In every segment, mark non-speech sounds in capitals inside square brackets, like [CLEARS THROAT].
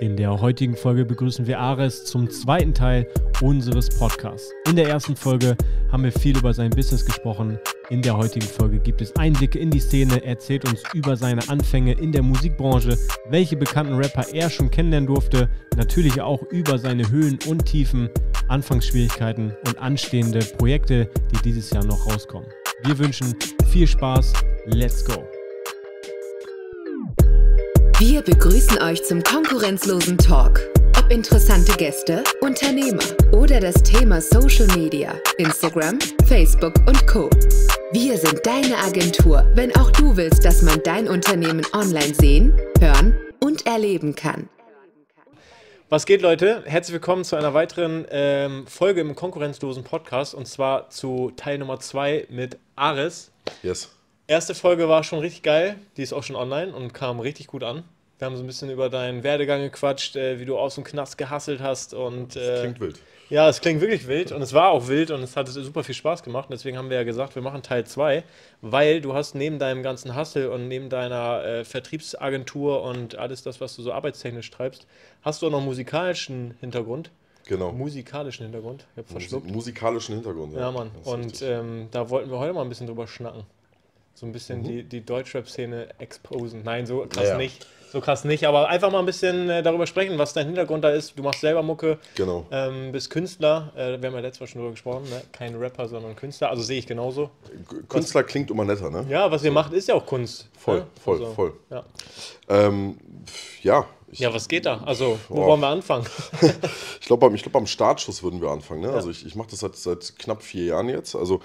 In der heutigen Folge begrüßen wir Ares zum zweiten Teil unseres Podcasts. In der ersten Folge haben wir viel über sein Business gesprochen. In der heutigen Folge gibt es Einblicke in die Szene, erzählt uns über seine Anfänge in der Musikbranche, welche bekannten Rapper er schon kennenlernen durfte, natürlich auch über seine Höhen und Tiefen, Anfangsschwierigkeiten und anstehende Projekte, die dieses Jahr noch rauskommen. Wir wünschen viel Spaß, let's go! Wir begrüßen euch zum konkurrenzlosen Talk. Ob interessante Gäste, Unternehmer oder das Thema Social Media, Instagram, Facebook und Co. Wir sind deine Agentur, wenn auch du willst, dass man dein Unternehmen online sehen, hören und erleben kann. Was geht, Leute? Herzlich willkommen zu einer weiteren ähm, Folge im konkurrenzlosen Podcast und zwar zu Teil Nummer 2 mit Ares. Yes. Erste Folge war schon richtig geil. Die ist auch schon online und kam richtig gut an. Wir haben so ein bisschen über deinen Werdegang gequatscht, äh, wie du aus dem Knast gehasselt hast. Und, äh, das klingt wild. Ja, es klingt wirklich wild und es war auch wild und es hat super viel Spaß gemacht. Und deswegen haben wir ja gesagt, wir machen Teil 2, weil du hast neben deinem ganzen Hustle und neben deiner äh, Vertriebsagentur und alles das, was du so arbeitstechnisch treibst, hast du auch noch musikalischen Hintergrund. Genau. Musikalischen Hintergrund. Ich hab verschluckt. musikalischen Hintergrund, ja. Ja, Mann. Und ähm, da wollten wir heute mal ein bisschen drüber schnacken so ein bisschen mhm. die, die Deutschrap-Szene exposen. Nein, so krass ja. nicht. So krass nicht, aber einfach mal ein bisschen äh, darüber sprechen, was dein Hintergrund da ist. Du machst selber Mucke, genau. ähm, bist Künstler. Äh, wir haben ja letztes Mal schon drüber gesprochen, ne? kein Rapper, sondern Künstler. Also sehe ich genauso. Künstler was, klingt immer netter, ne? Ja, was ihr macht, ist ja auch Kunst. Ne? Voll, ne? voll, also, voll. Ja. Ähm, ja, ich, ja, was geht da? Also, wo oh. wollen wir anfangen? [LAUGHS] ich glaube, glaub, am Startschuss würden wir anfangen. Ne? Ja. Also, ich, ich mache das seit, seit knapp vier Jahren jetzt. Also,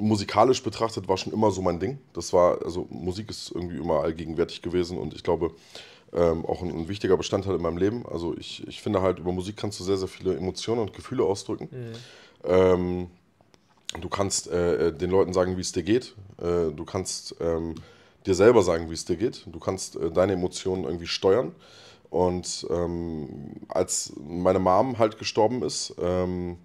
musikalisch betrachtet war schon immer so mein Ding. Das war, also Musik ist irgendwie immer allgegenwärtig gewesen und ich glaube, ähm, auch ein, ein, wichtiger Bestandteil in meinem Leben. Also ich, ich finde halt, über Musik kannst du sehr, sehr viele Emotionen und Gefühle ausdrücken. Mhm. Ähm, du kannst äh, äh den Leuten sagen, wie es dir geht. Äh, du kannst ähm, dir selber sagen, wie es dir geht. Du kannst äh, deine Emotionen irgendwie steuern. Und ähm, als meine Mom halt gestorben ist, ähm,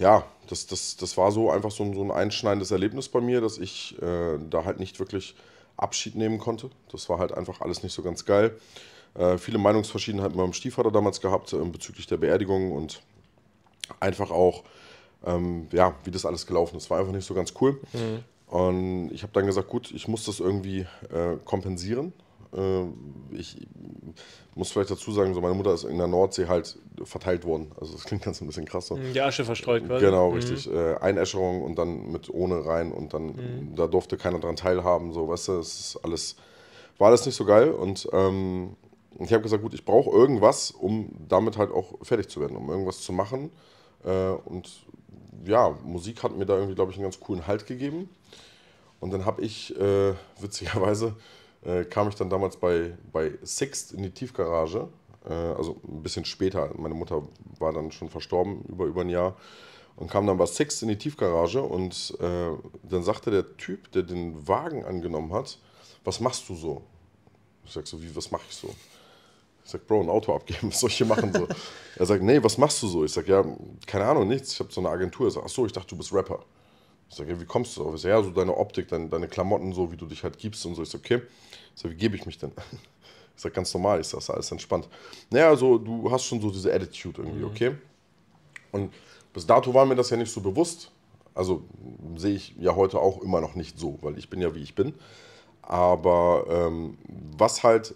ja, das, das, das war so einfach so ein, so ein einschneidendes Erlebnis bei mir, dass ich äh, da halt nicht wirklich Abschied nehmen konnte. Das war halt einfach alles nicht so ganz geil. Äh, viele Meinungsverschiedenheiten mit meinem Stiefvater damals gehabt äh, bezüglich der Beerdigung und einfach auch, ähm, ja, wie das alles gelaufen ist. War einfach nicht so ganz cool. Mhm. Und ich habe dann gesagt, gut, ich muss das irgendwie äh, kompensieren. Äh, ich muss vielleicht dazu sagen, so meine Mutter ist in der Nordsee halt verteilt worden. Also das klingt [LAUGHS] ganz ein bisschen krasser. Die Asche verstreut quasi. Genau, mhm. richtig. Äh, Einäscherung und dann mit ohne rein und dann mhm. da durfte keiner dran teilhaben. So, weißt du, es ist alles, war alles nicht so geil. Und ähm, ich habe gesagt, gut, ich brauche irgendwas, um damit halt auch fertig zu werden, um irgendwas zu machen. Äh, und ja, Musik hat mir da irgendwie, glaube ich, einen ganz coolen Halt gegeben. Und dann habe ich äh, witzigerweise äh, kam ich dann damals bei, bei Sixt in die Tiefgarage. Äh, also ein bisschen später. Meine Mutter war dann schon verstorben, über, über ein Jahr. Und kam dann bei Sixt in die Tiefgarage und äh, dann sagte der Typ, der den Wagen angenommen hat, was machst du so? Ich sag so, wie, was mache ich so? Ich sag, Bro, ein Auto abgeben, [LAUGHS] was soll ich hier machen? So. er sagt, nee, was machst du so? Ich sag, ja, keine Ahnung, nichts. Ich habe so eine Agentur. Er sagt, ach so, ich dachte, du bist Rapper. Ich sage, ja, wie kommst du darauf? Ich sag, ja, so deine Optik, deine, deine Klamotten, so wie du dich halt gibst und so. Ich sage, okay. Ich wie gebe ich mich denn? [LAUGHS] Ich sage, ganz normal, ich sage, alles entspannt. Naja, also du hast schon so diese Attitude irgendwie, mhm. okay? Und bis dato war mir das ja nicht so bewusst. Also sehe ich ja heute auch immer noch nicht so, weil ich bin ja wie ich bin. Aber ähm, was halt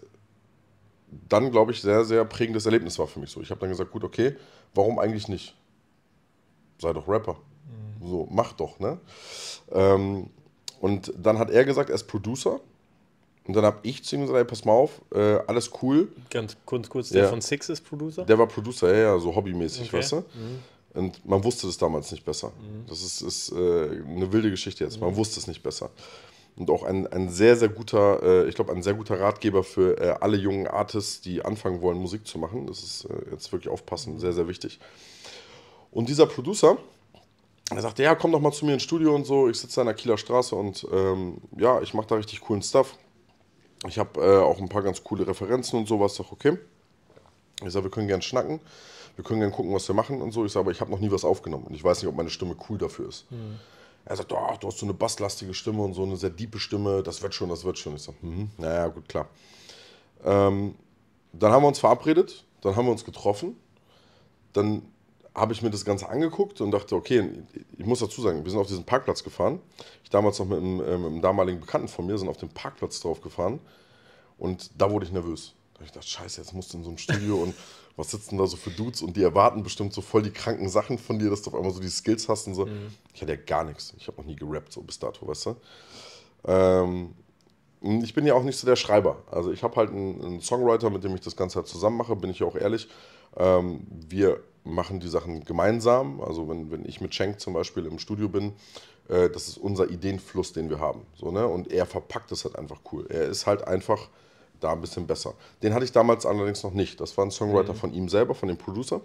dann, glaube ich, sehr, sehr prägendes Erlebnis war für mich so. Ich habe dann gesagt, gut, okay, warum eigentlich nicht? Sei doch Rapper. Mhm. So, mach doch, ne? Ähm, und dann hat er gesagt, er ist Producer und dann habe ich zu ihm gesagt, ey, pass mal auf, äh, alles cool. Ganz kurz, kurz der von Six ist Producer? Der war Producer, ja, ja, so hobbymäßig, okay. weißt du? Mhm. Und man wusste das damals nicht besser. Mhm. Das ist, ist äh, eine wilde Geschichte jetzt. Man wusste es nicht besser. Und auch ein, ein sehr, sehr guter, äh, ich glaube, ein sehr guter Ratgeber für äh, alle jungen Artists, die anfangen wollen, Musik zu machen. Das ist äh, jetzt wirklich aufpassen, mhm. sehr, sehr wichtig. Und dieser Producer, er sagte, ja, komm doch mal zu mir ins Studio und so. Ich sitze da in der Kieler Straße und ähm, ja, ich mache da richtig coolen Stuff. Ich habe äh, auch ein paar ganz coole Referenzen und sowas. Sag, okay. Ich sage, wir können gern schnacken. Wir können gern gucken, was wir machen und so. Ich sage, aber ich habe noch nie was aufgenommen. Und ich weiß nicht, ob meine Stimme cool dafür ist. Mhm. Er sagt, oh, du hast so eine basslastige Stimme und so eine sehr diepe Stimme. Das wird schon, das wird schon. Ich sage, mhm. naja, gut, klar. Ähm, dann haben wir uns verabredet. Dann haben wir uns getroffen. Dann habe ich mir das Ganze angeguckt und dachte, okay, ich muss dazu sagen, wir sind auf diesen Parkplatz gefahren. Ich damals noch mit einem, äh, mit einem damaligen Bekannten von mir sind auf den Parkplatz drauf gefahren und da wurde ich nervös. Da habe ich gedacht, scheiße, jetzt musst du in so ein Studio und [LAUGHS] was sitzen da so für Dudes und die erwarten bestimmt so voll die kranken Sachen von dir, dass du auf einmal so die Skills hast und so. Mhm. Ich hatte ja gar nichts. Ich habe noch nie gerappt so bis dato, weißt du. Ähm, ich bin ja auch nicht so der Schreiber. Also ich habe halt einen, einen, Songwriter, mit dem ich das Ganze halt zusammen mache, bin ich ja auch ehrlich. Ähm, wir machen die Sachen gemeinsam. Also wenn, wenn ich mit Schenk zum Beispiel im Studio bin, äh, das ist unser Ideenfluss, den wir haben. So, ne? Und er verpackt es halt einfach cool. Er ist halt einfach da ein bisschen besser. Den hatte ich damals allerdings noch nicht. Das war ein Songwriter mhm. von ihm selber, von dem Producer.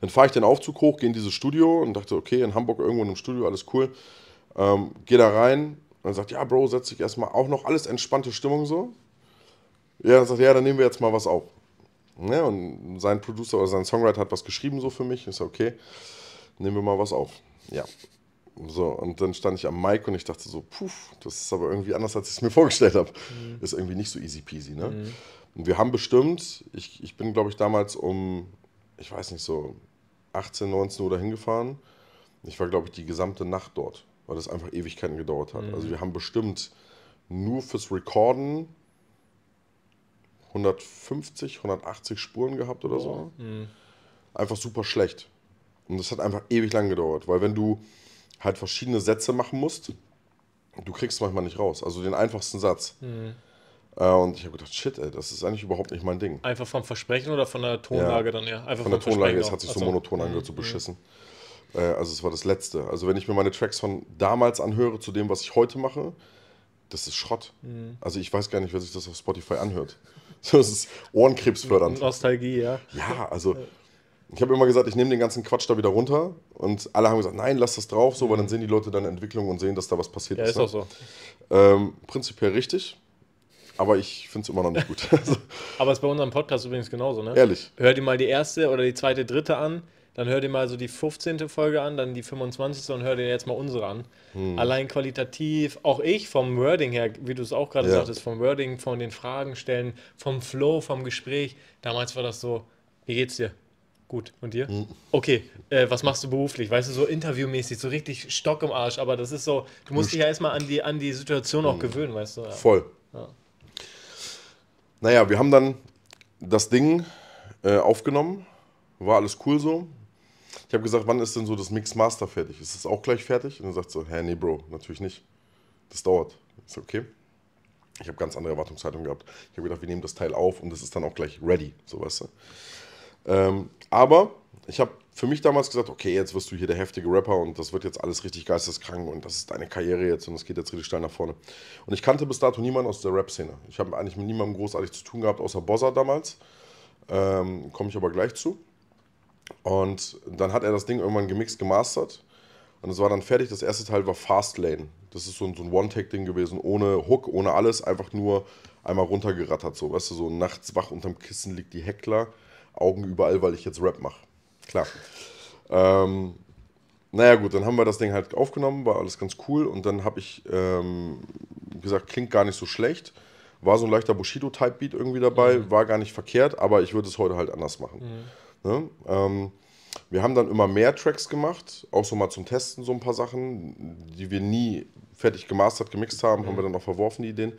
Dann fahre ich den Aufzug hoch, gehe in dieses Studio und dachte, okay, in Hamburg irgendwo in einem Studio, alles cool. Ähm, gehe da rein und sagt, ja, Bro, setze ich erstmal auch noch alles entspannte Stimmung so. Ja, dann sagt, ja, dann nehmen wir jetzt mal was auf. Ja, ne, und sein Producer oder sein Songwriter hat was geschrieben so für mich. Ist so, okay, nehmen wir mal was auf. Ja. So, und dann stand ich am Mic und ich dachte so, puh, das ist aber irgendwie anders, als ich es mir [LAUGHS] vorgestellt habe. Mhm. Ist irgendwie nicht so easy peasy, ne? Mhm. Und wir haben bestimmt, ich, ich bin, glaube ich, damals um, ich weiß nicht, so 18, 19 Uhr dahin gefahren. Ich war, glaube ich, die gesamte Nacht dort, weil das einfach Ewigkeiten gedauert hat. Also mhm. Also wir haben bestimmt nur fürs Recorden 150, 180 Spuren gehabt oder so. Mhm. Einfach super schlecht. Und das hat einfach ewig lang gedauert, weil wenn du halt verschiedene Sätze machen musst, du kriegst manchmal nicht raus. Also den einfachsten Satz. Mhm. Äh, und ich habe gedacht, shit, ey, das ist eigentlich überhaupt nicht mein Ding. Einfach vom Versprechen oder von der Tonlage ja. dann, ja? Einfach von der Tonlage, es hat sich also. so monoton angehört, so mhm. beschissen. Äh, also es war das Letzte. Also wenn ich mir meine Tracks von damals anhöre zu dem, was ich heute mache, das ist Schrott. Mhm. Also ich weiß gar nicht, wer sich das auf Spotify anhört. Das ist ohrenkrebsfördernd. Nostalgie, ja. Ja, also ich habe immer gesagt, ich nehme den ganzen Quatsch da wieder runter und alle haben gesagt, nein, lass das drauf, so, weil dann mhm. sehen die Leute deine Entwicklung und sehen, dass da was passiert ja, ist. Ja, ist auch ne? so. Ähm, prinzipiell richtig, aber ich finde es immer noch nicht gut. [LAUGHS] Also aber es ist bei unserem Podcast übrigens genauso, ne? Ehrlich. Hör dir mal die erste oder die zweite, dritte an dann hör dir mal so die 15. Folge an, dann die 25. und hör dir jetzt mal unsere an. Hm. Allein qualitativ, auch ich vom Wording her, wie du es auch gerade ja. sagtest, vom Wording, von den Fragen stellen, vom Flow, vom Gespräch. Damals war das so, wie geht's dir? Gut, und dir? Hm. Okay, äh, was machst du beruflich? Weißt du, so interviewmäßig, so richtig Stock im Arsch, aber das ist so, du musst dich ja erstmal an die, an die Situation auch hm. gewöhnen, weißt du? Ja. Voll. Ja. Naja, wir haben dann das Ding äh, aufgenommen, war alles cool so. Ich habe gesagt, wann ist denn so das Mix Master fertig? Ist es auch gleich fertig? Und er sagt so, hä, nee, Bro, natürlich nicht. Das dauert. Ist so, okay. Ich habe ganz andere Erwartungshaltung gehabt. Ich habe gedacht, wir nehmen das Teil auf und es ist dann auch gleich ready, so weißt du. Ähm, aber ich habe für mich damals gesagt, okay, jetzt wirst du hier der heftige Rapper und das wird jetzt alles richtig geisteskrank und das ist deine Karriere jetzt und es geht jetzt richtig steil nach vorne. Und ich kannte bis dato niemanden aus der Rap-Szene. Ich habe eigentlich mit niemandem großartig zu tun gehabt, außer Bozza damals. Ähm, Komme ich aber gleich zu. Und dann hat er das Ding irgendwann gemixt, gemastert. Und es war dann fertig. Das erste Teil war Fastlane. Das ist so ein, so ein One-Tag-Ding gewesen, ohne Hook, ohne alles, einfach nur einmal runtergerattert. So, weißt du, so nachts wach unterm Kissen liegt die Heckler, Augen überall, weil ich jetzt Rap mache. Klar. Ähm, naja, gut, dann haben wir das Ding halt aufgenommen, war alles ganz cool. Und dann habe ich ähm, gesagt, klingt gar nicht so schlecht. War so ein leichter Bushido-Type-Beat irgendwie dabei, mhm. war gar nicht verkehrt, aber ich würde es heute halt anders machen. Mhm. Ne? Ähm, wir haben dann immer mehr Tracks gemacht, auch so mal zum Testen so ein paar Sachen, die wir nie fertig gemastert, gemixt haben, mhm. haben wir mhm. dann auch verworfen, die Ideen.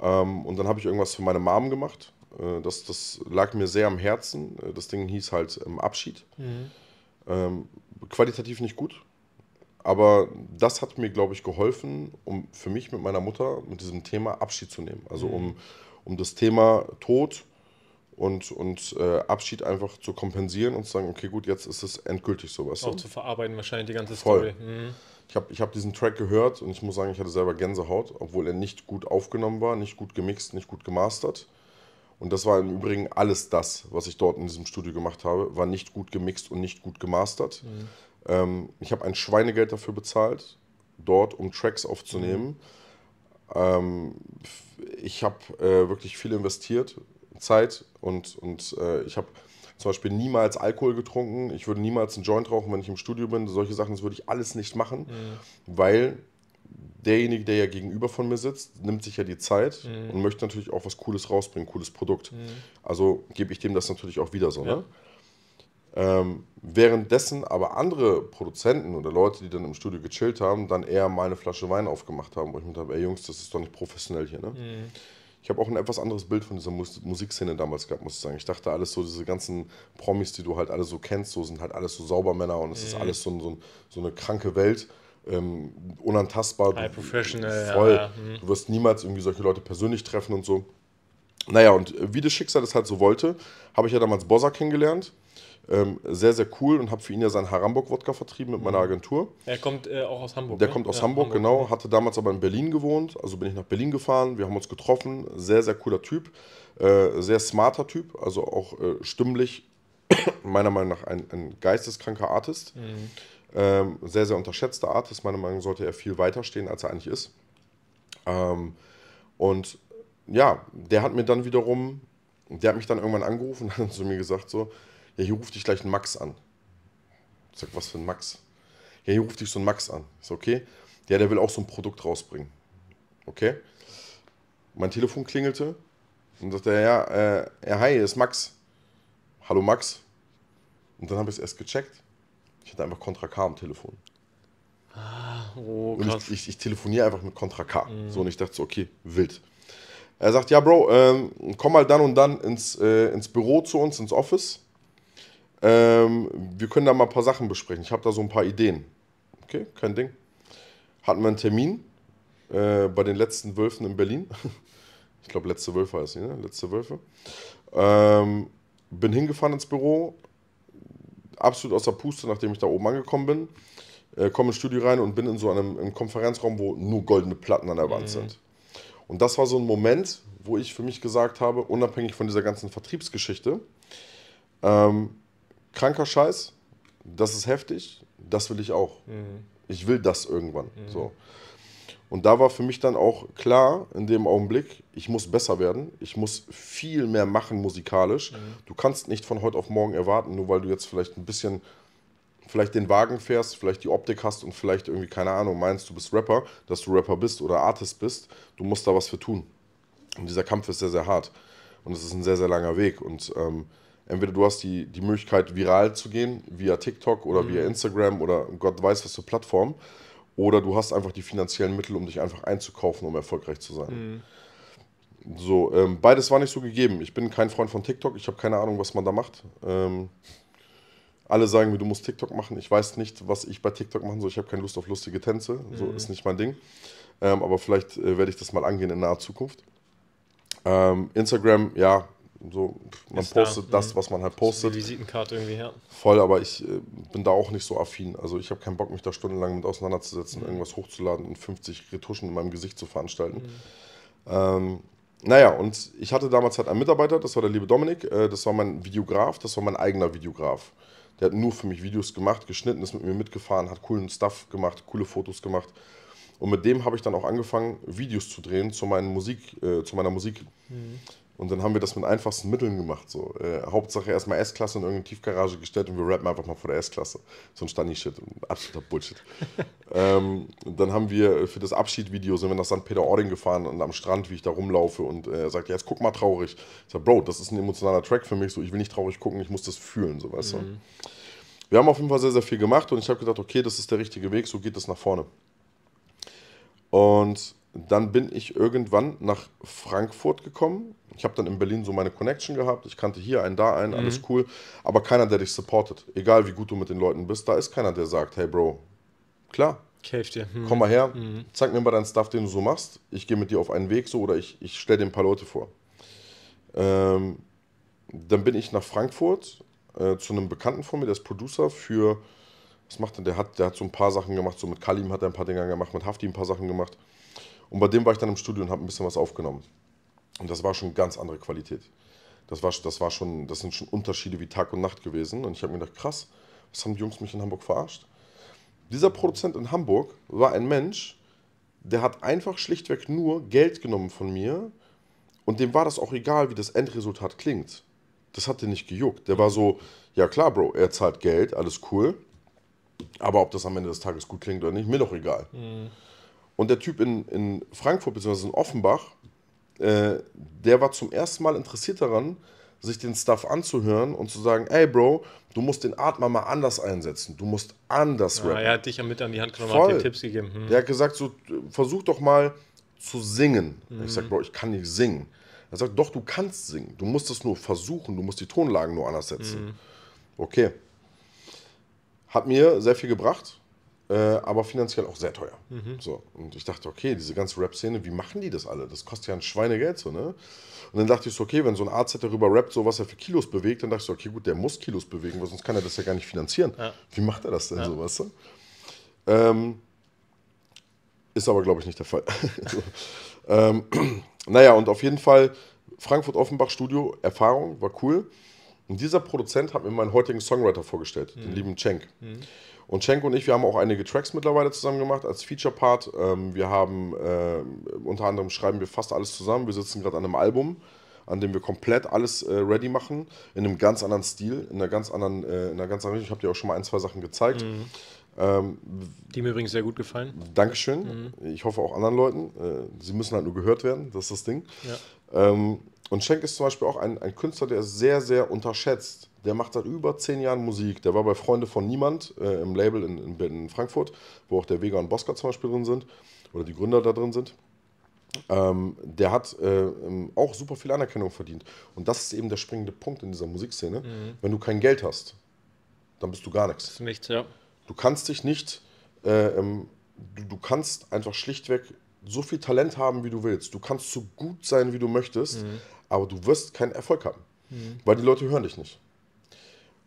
Ähm, und dann habe ich irgendwas für meine Mom gemacht. Äh, das, das lag mir sehr am Herzen. Äh, das Ding hieß halt ähm, Abschied. Mhm. Ähm, qualitativ nicht gut. Aber das hat mir, glaube ich, geholfen, um für mich mit meiner Mutter mit diesem Thema Abschied zu nehmen. Also mhm. um, um das Thema Tod, und, und äh, Abschied einfach zu kompensieren und zu sagen, okay, gut, jetzt ist es endgültig sowas. Auch zu verarbeiten wahrscheinlich die ganze Voll. Story. Mhm. Ich habe ich hab diesen Track gehört und ich muss sagen, ich hatte selber Gänsehaut, obwohl er nicht gut aufgenommen war, nicht gut gemixt, nicht gut gemastert. Und das war im Übrigen alles das, was ich dort in diesem Studio gemacht habe, war nicht gut gemixt und nicht gut gemastert. Mhm. Ähm, ich habe ein Schweinegeld dafür bezahlt, dort, um Tracks aufzunehmen. Mhm. Ähm, ich habe äh, wirklich viel investiert, Zeit und, und äh, ich habe zum Beispiel niemals Alkohol getrunken, ich würde niemals einen Joint rauchen, wenn ich im Studio bin, solche Sachen, das würde ich alles nicht machen, mhm. weil derjenige, der ja gegenüber von mir sitzt, nimmt sich ja die Zeit mhm. und möchte natürlich auch was Cooles rausbringen, cooles Produkt. Mhm. Also gebe ich dem das natürlich auch wieder so. Ne? Ja. Ne? Ähm, währenddessen aber andere Produzenten oder Leute, die dann im Studio gechillt haben, dann eher mal eine Flasche Wein aufgemacht haben, wo ich mir dachte, ey Jungs, das ist doch nicht professionell hier. Ne? Mhm. Ich habe auch ein etwas anderes Bild von dieser Mus Musikszene damals gehabt, muss ich sagen. Ich dachte alles so, diese ganzen Promis, die du halt alle so kennst, so sind halt alles so Saubermänner und es mhm. ist alles so, so, so eine kranke Welt. Ähm, unantastbar. High professional. Voll. Ja, ja. Mhm. Du wirst niemals irgendwie solche Leute persönlich treffen und so. Naja, und äh, wie das Schicksal das halt so wollte, habe ich ja damals Bossa kennengelernt. Ähm, sehr, sehr cool und habe für ihn ja seinen Haramburg-Wodka vertrieben mit meiner mhm. Agentur. Er kommt äh, auch aus Hamburg. Der ne? kommt aus ja, Hamburg, Hamburg, genau. Hatte damals aber in Berlin gewohnt, also bin ich nach Berlin gefahren. Wir haben uns getroffen. Sehr, sehr cooler Typ. Äh, sehr smarter Typ, also auch äh, stimmlich, [COUGHS] meiner Meinung nach, ein, ein geisteskranker Artist. Mhm. Ähm, sehr, sehr unterschätzter Artist. Meiner Meinung nach sollte er viel weiter stehen, als er eigentlich ist. Ähm, und ja, der hat mir dann wiederum, der hat mich dann irgendwann angerufen und hat zu mir gesagt, so, ja, hier ruft dich gleich ein Max an. Ich sag, was für ein Max? Ja, hier ruft dich so ein Max an. Ich sag, okay. Ja, der will auch so ein Produkt rausbringen. Okay. Mein Telefon klingelte und sagte, ja, äh, ja, hi, ist Max. Hallo Max. Und dann habe ich es erst gecheckt. Ich hatte einfach Contra K am Telefon. Ah, oh, krass. Ich, ich, ich, telefoniere einfach mit Contra K. Mhm. So, und ich dachte so, okay, wild. Er sagt, ja, Bro, ähm, komm mal dann und dann ins, äh, ins Büro zu uns, ins Office. Ähm, wir können da mal ein paar Sachen besprechen. Ich habe da so ein paar Ideen. Okay, kein Ding. Hatten wir einen Termin äh, bei den letzten Wölfen in Berlin. [LAUGHS] ich glaube, letzte Wölfe heißt sie, ne? Letzte Wölfe. Ähm, bin hingefahren ins Büro, absolut aus der Puste, nachdem ich da oben angekommen bin. Äh, komme ins Studio rein und bin in so einem, einem Konferenzraum, wo nur goldene Platten an der Wand mhm. sind. Und das war so ein Moment, wo ich für mich gesagt habe, unabhängig von dieser ganzen Vertriebsgeschichte, ähm, kranker Scheiß, das ist heftig, das will ich auch. Mhm. Ich will das irgendwann. Mhm. So. Und da war für mich dann auch klar, in dem Augenblick, ich muss besser werden, ich muss viel mehr machen musikalisch. Mhm. Du kannst nicht von heute auf morgen erwarten, nur weil du jetzt vielleicht ein bisschen, vielleicht den Wagen fährst, vielleicht die Optik hast und vielleicht irgendwie, keine Ahnung, meinst, du bist Rapper, dass du Rapper bist oder Artist bist. Du musst da was für tun. Und dieser Kampf ist sehr, sehr hart. Und es ist ein sehr, sehr langer Weg. Und ähm, entweder du hast die, die Möglichkeit, viral zu gehen, via TikTok oder mhm. via Instagram oder Gott weiß was für Plattform, oder du hast einfach die finanziellen Mittel, um dich einfach einzukaufen, um erfolgreich zu sein. Mhm. So, ähm, beides war nicht so gegeben. Ich bin kein Freund von TikTok, ich habe keine Ahnung, was man da macht. Ähm, alle sagen mir, du musst TikTok machen. Ich weiß nicht, was ich bei TikTok machen soll. Ich habe keine Lust auf lustige Tänze. Mhm. So ist nicht mein Ding. Ähm, aber vielleicht äh, werde ich das mal angehen in naher Zukunft. Ähm, Instagram, ja, so, man ist postet da, das, hm. was man halt postet. Die Visitenkarte irgendwie her. Voll, aber ich äh, bin da auch nicht so affin. Also ich habe keinen Bock, mich da stundenlang mit auseinanderzusetzen, mhm. irgendwas hochzuladen und 50 Retuschen in meinem Gesicht zu veranstalten. Mhm. Ähm, naja, und ich hatte damals halt einen Mitarbeiter, das war der liebe Dominik, äh, das war mein Videograf, das war mein eigener Videograf. Der hat nur für mich Videos gemacht, geschnitten, ist mit mir mitgefahren, hat coolen Stuff gemacht, coole Fotos gemacht. Und mit dem habe ich dann auch angefangen, Videos zu drehen zu, Musik, äh, zu meiner Musik. Mhm. Und dann haben wir das mit einfachsten Mitteln gemacht. So. Äh, Hauptsache erstmal S-Klasse in irgendeine Tiefgarage gestellt und wir rappen einfach mal vor der S-Klasse. So ein stunny shit absoluter Bullshit. [LAUGHS] ähm, dann haben wir für das Abschiedvideo, sind wir nach St. Peter-Ording gefahren und am Strand, wie ich da rumlaufe und äh, sagt, jetzt guck mal traurig. Ich sag, Bro, das ist ein emotionaler Track für mich, so ich will nicht traurig gucken, ich muss das fühlen, so weißt mhm. du. Wir haben auf jeden Fall sehr, sehr viel gemacht und ich habe gedacht, okay, das ist der richtige Weg, so geht das nach vorne. Und dann bin ich irgendwann nach Frankfurt gekommen. Ich habe dann in Berlin so meine Connection gehabt. Ich kannte hier einen, da einen, mhm. alles cool. Aber keiner, der dich supportet. Egal wie gut du mit den Leuten bist, da ist keiner, der sagt, hey Bro, klar. Cave dir. Mhm. Komm mal her, mhm. zeig mir mal deinen Stuff, den du so machst. Ich gehe mit dir auf einen Weg so oder ich, ich stelle dir ein paar Leute vor. Ähm, dann bin ich nach Frankfurt äh, zu einem Bekannten von mir, der ist Producer für, was macht denn, der hat, der hat so ein paar Sachen gemacht, so mit Kalim hat er ein paar Dinge gemacht, mit Hafti ein paar Sachen gemacht. Und bei dem war ich dann im Studio und habe ein bisschen was aufgenommen. Und das war schon ganz andere Qualität. Das, war, das, war schon, das sind schon Unterschiede wie Tag und Nacht gewesen. Und ich habe mir gedacht, krass, was haben die Jungs mich in Hamburg verarscht? Dieser Produzent in Hamburg war ein Mensch, der hat einfach schlichtweg nur Geld genommen von mir und dem war das auch egal, wie das Endresultat klingt. Das hat den nicht gejuckt. Der war so, ja klar, Bro, er zahlt Geld, alles cool. Aber ob das am Ende des Tages gut klingt oder nicht, mir doch egal. Mhm. Und der Typ in, in Frankfurt bzw. in Offenbach, äh, der war zum ersten Mal interessiert daran, sich den Stuff anzuhören und zu sagen, ey Bro, du musst den Atmer mal anders einsetzen, du musst anders ja, rappen. Er hat dich ja mit an die Hand genommen, Voll. hat dir Tipps gegeben. Hm. Der hat gesagt, so, versuch doch mal zu singen. Mhm. Ich sag, Bro, ich kann nicht singen. Er sagt, doch, du kannst singen, du musst es nur versuchen, du musst die Tonlagen nur anders setzen. Mhm. Okay. Hat mir sehr viel gebracht, äh, aber finanziell auch sehr teuer. Mhm. So, und ich dachte, okay, diese ganze Rap-Szene, wie machen die das alle? Das kostet ja ein Schweinegeld so, ne? Und dann dachte ich so, okay, wenn so ein Arzt halt darüber rappt, so was er für Kilos bewegt, dann dachte ich so, okay, gut, der muss Kilos bewegen, weil sonst kann er das ja gar nicht finanzieren. Ja. Wie macht er das denn ja. so, ne? Ähm, ist aber, glaube ich, nicht der Fall. [LAUGHS] so. ähm, [CLEARS THROAT] naja, und auf jeden Fall Frankfurt-Offenbach-Studio, Erfahrung, war cool. Und dieser Produzent hat mir meinen heutigen Songwriter vorgestellt, mhm. den lieben Cenk. Mhm. Und Schenk und ich, wir haben auch einige Tracks mittlerweile zusammen gemacht als Feature-Part. Ähm, wir haben, äh, unter anderem schreiben wir fast alles zusammen. Wir sitzen gerade an einem Album, an dem wir komplett alles äh, ready machen, in einem ganz anderen Stil, in einer ganz anderen, äh, in einer ganz anderen Richtung. Ich habe dir auch schon mal ein, zwei Sachen gezeigt. Mhm. Ähm, die mir übrigens sehr gut gefallen. Dankeschön. Mhm. Ich hoffe auch anderen Leuten. Äh, sie müssen halt nur gehört werden, das ist das Ding. Ja. Ähm, und Schenk ist zum Beispiel auch ein, ein Künstler, der sehr, sehr unterschätzt der macht seit über zehn Jahren Musik. Der war bei Freunde von Niemand äh, im Label in, in, in, Frankfurt, wo auch der Vega und Bosca zum Beispiel drin sind oder die Gründer da drin sind. Ähm, der hat äh, ähm, auch super viel Anerkennung verdient. Und das ist eben der springende Punkt in dieser Musikszene. Mhm. Wenn du kein Geld hast, dann bist du gar nichts. Nichts, ja. Du kannst dich nicht, äh, ähm, du, du kannst einfach schlichtweg so viel Talent haben, wie du willst. Du kannst so gut sein, wie du möchtest, mhm. aber du wirst keinen Erfolg haben, mhm. weil die Leute hören dich nicht.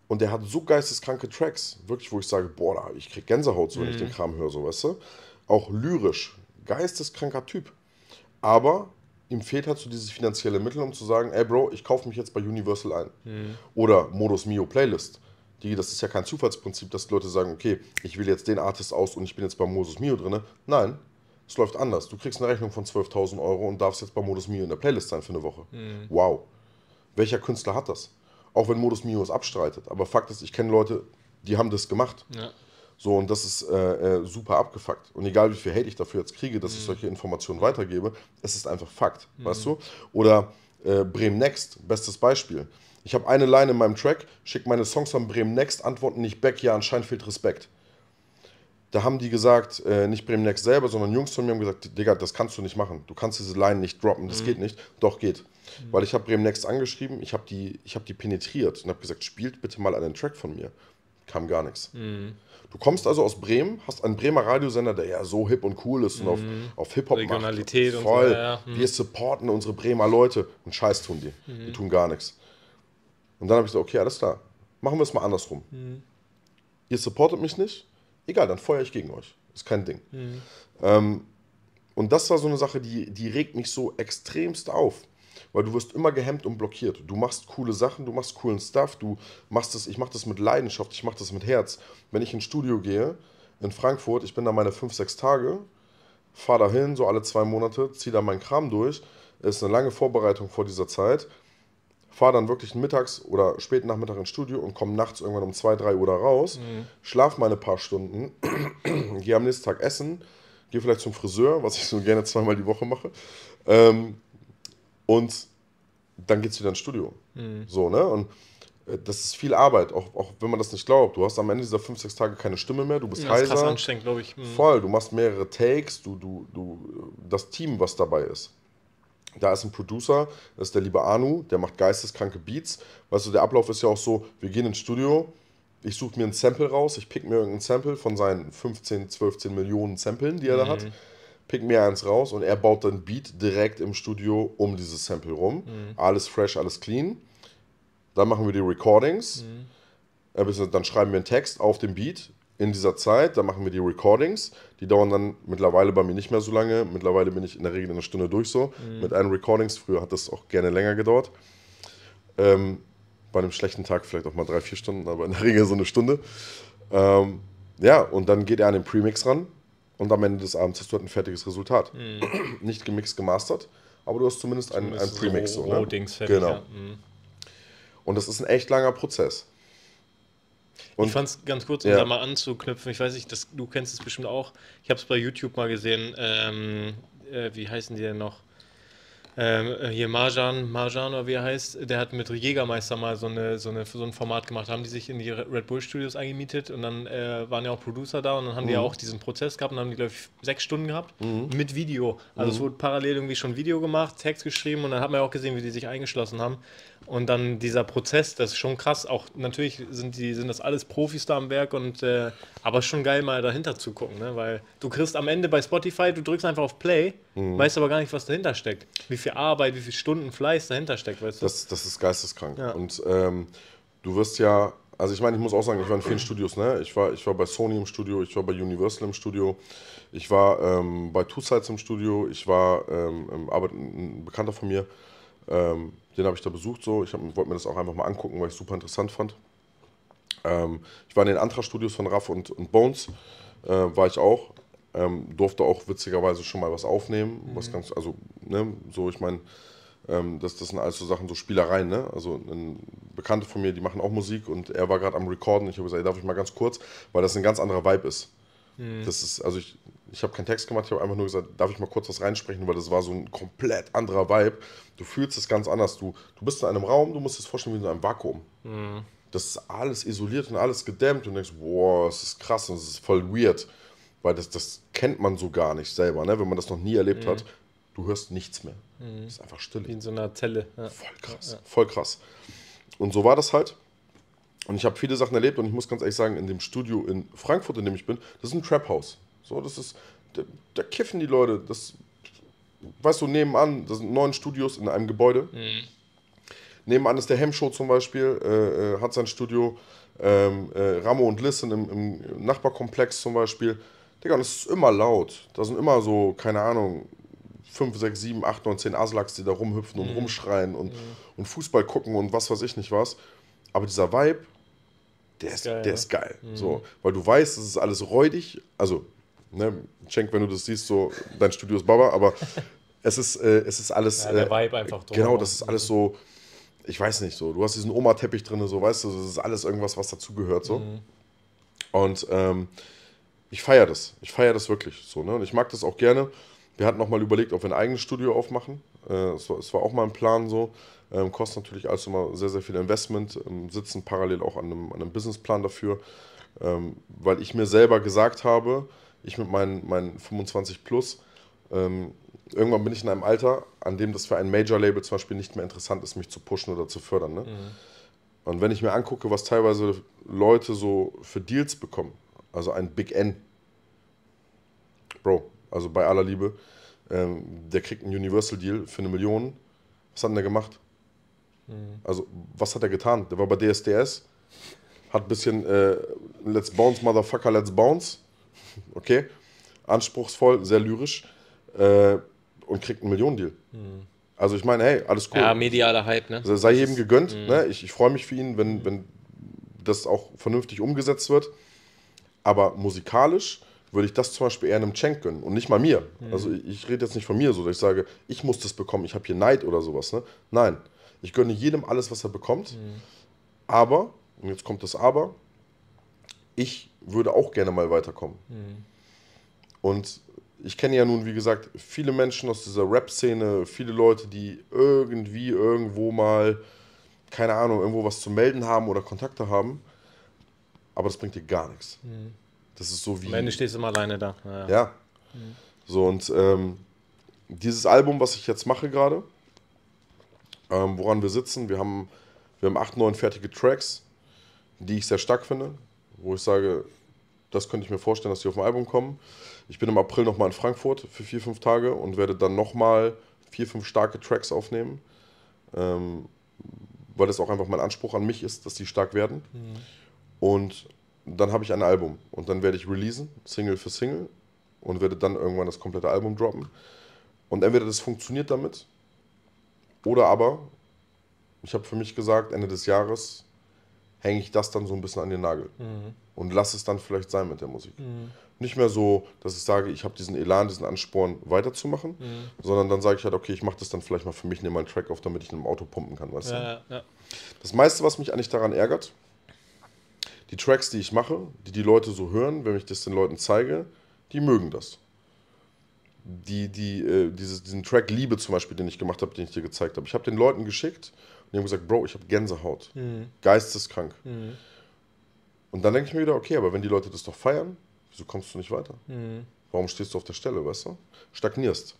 Und der hat so geisteskranke Tracks, wirklich, wo ich sage, boah, ich krieg Gänsehaut, so, wenn mhm. ich den Kram höre, so, weißt du? Auch lyrisch, geisteskranker Typ. Aber ihm fehlt halt so dieses finanzielle Mittel, um zu sagen, ey Bro, ich kaufe mich jetzt bei Universal ein. Mhm. Oder Modus Mio Playlist. Die, das ist ja kein Zufallsprinzip, dass Leute sagen, okay, ich will jetzt den Artist aus und ich bin jetzt bei Modus Mio drin. Nein, es läuft anders. Du kriegst eine Rechnung von 12.000 Euro und darfst jetzt bei Modus Mio in der Playlist sein für eine Woche. Mhm. Wow. Welcher Künstler hat das? Auch wenn Modus Mio es abstreitet. Aber Fakt ist, ich kenne Leute, die haben das gemacht. Ja. So, und das ist äh, äh, super abgefuckt. Und egal wie viel Hate ich dafür jetzt kriege, dass mhm. ich solche Informationen weitergebe, es ist einfach Fakt, mhm. weißt du? Oder äh, Bremen Next, bestes Beispiel. Ich habe eine Line in meinem Track, schicke meine Songs an Bremen Next, antworten nicht back, ja, anscheinend fehlt Respekt. Da haben die gesagt, äh, nicht Bremen Next selber, sondern Jungs von mir haben gesagt, Digga, das kannst du nicht machen. Du kannst diese Line nicht droppen, das mhm. geht nicht. Doch, geht. Mhm. Weil ich habe Bremen Next angeschrieben, ich habe die, ich hab die penetriert und habe gesagt, spielt bitte mal einen Track von mir. Kam gar nichts. Mhm. Du kommst also aus Bremen, hast einen Bremer Radiosender, der ja so hip und cool ist und auf, mhm. auf Hip-Hop Regionalität macht. Voll. Und so, ja. Wir mhm. supporten unsere Bremer Leute und Scheiß tun die. Die mhm. tun gar nichts. Und dann habe ich gesagt, okay, alles klar. Machen wir es mal andersrum. Ihr supportet mich nicht, egal, dann feuer ich gegen euch. Ist kein Ding. Mhm. Ähm, und das war so eine Sache, die, die regt mich so extremst auf. Weil du wirst immer gehemmt und blockiert. Du machst coole Sachen, du machst coolen Stuff, du machst das, ich mach das mit Leidenschaft, ich mach das mit Herz. Wenn ich ins Studio gehe in Frankfurt, ich bin da meine fünf, sechs Tage, fahre da hin, so alle zwei Monate, ziehe da meinen Kram durch. Ist eine lange Vorbereitung vor dieser Zeit fahre dann wirklich mittags oder späten Nachmittag ins Studio und komme nachts irgendwann um 2, 3 Uhr da raus, mhm. schlafe meine paar Stunden, [CLEARS THROAT] gehe am nächsten Tag essen, gehe vielleicht zum Friseur, was ich so gerne zweimal die Woche mache. Ähm, und dann geht's wieder ins Studio. Mhm. So, ne? Und äh, das ist viel Arbeit, auch, auch wenn man das nicht glaubt. Du hast am Ende dieser fünf, sechs Tage keine Stimme mehr, du bist heiser. Das ist krass anstrengend, glaube ich. Mhm. Voll, du machst mehrere Takes, du, du, du, das Team, was dabei ist. Da ist ein Producer, das ist der liebe Anu, der macht geisteskranke Beats. Weißt du, der Ablauf ist ja auch so, wir gehen ins Studio, ich suche mir ein Sample raus, ich pick mir irgendein Sample von seinen 15, 12 Millionen Samplen, die er mhm. da hat, mhm. pick mir eins raus und er baut dann Beat direkt im Studio um dieses Sample rum. Mhm. Alles fresh, alles clean. Dann machen wir die Recordings. Mhm. Äh, dann schreiben wir einen Text auf dem Beat, in dieser Zeit, da machen wir die Recordings. Die dauern dann mittlerweile bei mir nicht mehr so lange. Mittlerweile bin ich in der Regel eine Stunde durch so. Mhm. Mit allen Recordings. Früher hat das auch gerne länger gedauert. Ähm, bei einem schlechten Tag vielleicht auch mal drei, vier Stunden, aber in der Regel so eine Stunde. Ähm, ja, und dann geht er an den Premix ran und am Ende des Abends hast du halt ein fertiges Resultat. Mhm. Nicht gemixt, gemastert, aber du hast zumindest, zumindest einen, einen Premix. So, so ne? Genau. Ja. Mhm. Und das ist ein echt langer Prozess. Und ich fand es ganz kurz, um ja. da mal anzuknüpfen. Ich weiß nicht, das, du kennst es bestimmt auch. Ich habe es bei YouTube mal gesehen. Ähm, äh, wie heißen die denn noch? Ähm, äh, hier Marjan, Marjan oder wie er heißt, der hat mit Jägermeister mal so, eine, so, eine, so ein Format gemacht, haben die sich in die Red Bull Studios eingemietet und dann äh, waren ja auch Producer da und dann haben mhm. die ja mhm. auch diesen Prozess gehabt und dann haben die, glaube ich, sechs Stunden gehabt mhm. mit Video. Also mhm. es wurde parallel irgendwie schon Video gemacht, Text geschrieben und dann hat man ja auch gesehen, wie die sich eingeschlossen haben. Und dann dieser Prozess, das ist schon krass. Auch natürlich sind die, sind das alles Profis da am Werk und äh, aber schon geil, mal dahinter zu gucken, ne? Weil du kriegst am Ende bei Spotify, du drückst einfach auf Play, mhm. weißt aber gar nicht, was dahinter steckt. Wie viel Arbeit, wie viel Stunden Fleiß dahinter steckt, weißt du? Das, das ist geisteskrank. Ja. Und ähm, du wirst ja, also ich meine, ich muss auch sagen, ich war in vielen Studios, ne? Ich war, ich war bei Sony im Studio, ich war bei Universal im Studio, ich war ähm, bei Two Sides im Studio, ich war, ähm, Arbeit, ein Bekannter von mir, ähm, den habe ich da besucht, so. Ich wollte mir das auch einfach mal angucken, weil ich es super interessant fand. Ähm, ich war in den Antra-Studios von Raff und, und Bones, äh, war ich auch. Ähm, durfte auch witzigerweise schon mal was aufnehmen, mhm. was ganz, also, ne, so, ich meine, ähm, das, das sind alles so Sachen, so Spielereien, ne? Also ein Bekannte von mir, die machen auch Musik und er war gerade am Recorden. Ich habe gesagt, ey, darf ich mal ganz kurz, weil das ein ganz anderer Vibe ist. Mhm. Das ist, also ich, ich habe keinen Text gemacht, ich habe einfach nur gesagt, darf ich mal kurz was reinsprechen, weil das war so ein komplett anderer Vibe. Du fühlst es ganz anders. Du, du bist in einem Raum, du musst es vorstellen wie in einem Vakuum. Mhm. Das ist alles isoliert und alles gedämmt und denkst, boah, es ist krass und es ist voll weird. Weil das, das kennt man so gar nicht selber, ne? wenn man das noch nie erlebt mhm. hat. Du hörst nichts mehr. Mhm. Ist einfach still. Wie in so einer Zelle. Ja. Voll krass. Ja. Voll krass. Und so war das halt. Und ich habe viele Sachen erlebt und ich muss ganz ehrlich sagen, in dem Studio in Frankfurt, in dem ich bin, das ist ein Trap House. So, das ist, da, da kiffen die Leute. Das, weißt du, nebenan, das sind neun Studios in einem Gebäude. Mhm. Nebenan ist der Hemmshow zum Beispiel, äh, äh hat sein Studio. Ähm, äh, Ramo und Listen im, im, Nachbarkomplex zum Beispiel. Digga, das ist immer laut. Da sind immer so, keine Ahnung, 5, 6, 7, 8, 9, 10 Aslaks, die da rumhüpfen und mhm. rumschreien und, mhm. und Fußball gucken und was weiß ich nicht was. Aber dieser Vibe, der ist, ist geil. Der ne? ist geil. Mhm. So, weil du weißt, es ist alles räudig. Also, ne, Cenk, wenn du das siehst, so, dein Studio ist Baba, aber [LAUGHS] es ist, äh, es ist alles. Ja, der äh, Vibe einfach drum. Genau, das ist alles so, ich weiß nicht, so, du hast diesen Oma-Teppich drin, so, weißt du, das ist alles irgendwas, was dazugehört, so. Mhm. Und, ähm, ich feiere das. Ich feiere das wirklich so. Ne? Und ich mag das auch gerne. Wir hatten auch mal überlegt, ob wir ein eigenes Studio aufmachen. Äh, es äh, war, war, auch mal ein Plan so. Ähm, kostet natürlich alles immer sehr, sehr viel Investment. Ähm, sitzen parallel auch an einem, an einem Businessplan dafür. Ähm, weil ich mir selber gesagt habe, ich mit meinen, meinen 25 plus, ähm, irgendwann bin ich in einem Alter, an dem das für ein Major-Label zum Beispiel nicht mehr interessant ist, mich zu pushen oder zu fördern. Ne? Mhm. Und wenn ich mir angucke, was teilweise Leute so für Deals bekommen, also ein Big N. Bro, also bei aller Liebe, ähm, der kriegt einen Universal Deal für eine Million. Was hat denn der gemacht? Mhm. Also, was hat er getan? Der war bei DSDS, hat ein bisschen äh, Let's Bounce, Motherfucker, Let's Bounce. Okay. Anspruchsvoll, sehr lyrisch. Äh, und kriegt einen Millionendeal. Mhm. Also, ich meine, hey, alles cool. Ja, medialer Hype, ne? Sei jedem gegönnt. Ne? Mhm. Ne? Ich, ich freue mich für ihn, wenn, wenn das auch vernünftig umgesetzt wird. Aber musikalisch würde ich das zum Beispiel eher einem Cenk gönnen und nicht mal mir. Mhm. Also ich, ich rede jetzt nicht von mir so, dass ich sage, ich muss das bekommen, ich habe hier Neid oder sowas. Ne? Nein, ich gönne jedem alles, was er bekommt. Mhm. Aber, und jetzt kommt das Aber, ich würde auch gerne mal weiterkommen. Mhm. Und ich kenne ja nun, wie gesagt, viele Menschen aus dieser Rap-Szene, viele Leute, die irgendwie irgendwo mal, keine Ahnung, irgendwo was zu melden haben oder Kontakte haben aber das bringt dir gar nichts. Mhm. Das ist so wie. Am Ende stehst du immer alleine da. Ja. ja. Mhm. So und ähm, dieses Album, was ich jetzt mache gerade, ähm, woran wir sitzen, wir haben, wir haben acht, neun fertige Tracks, die ich sehr stark finde, wo ich sage, das könnte ich mir vorstellen, dass die auf dem Album kommen. Ich bin im April nochmal in Frankfurt für vier, fünf Tage und werde dann nochmal vier, fünf starke Tracks aufnehmen, ähm, weil das auch einfach mein Anspruch an mich ist, dass die stark werden. Mhm. Und dann habe ich ein Album und dann werde ich releasen, Single für Single und werde dann irgendwann das komplette Album droppen. Und entweder das funktioniert damit oder aber, ich habe für mich gesagt, Ende des Jahres hänge ich das dann so ein bisschen an den Nagel mhm. und lasse es dann vielleicht sein mit der Musik. Mhm. Nicht mehr so, dass ich sage, ich habe diesen Elan, diesen Ansporn weiterzumachen, mhm. sondern dann sage ich halt, okay, ich mache das dann vielleicht mal für mich, nehme mal einen Track auf, damit ich in einem Auto pumpen kann, weißt ja, Ja. Das meiste, was mich eigentlich daran ärgert, die Tracks, die ich mache, die die Leute so hören, wenn ich das den Leuten zeige, die mögen das. Die, die, äh, dieses, diesen Track Liebe zum Beispiel, den ich gemacht habe, den ich dir gezeigt habe. Ich habe den Leuten geschickt und die haben gesagt, Bro, ich habe Gänsehaut. Mhm. Geisteskrank. Mhm. Und dann denke ich mir wieder, okay, aber wenn die Leute das doch feiern, wieso kommst du nicht weiter? Mhm. Warum stehst du auf der Stelle, weißt du? Stagnierst.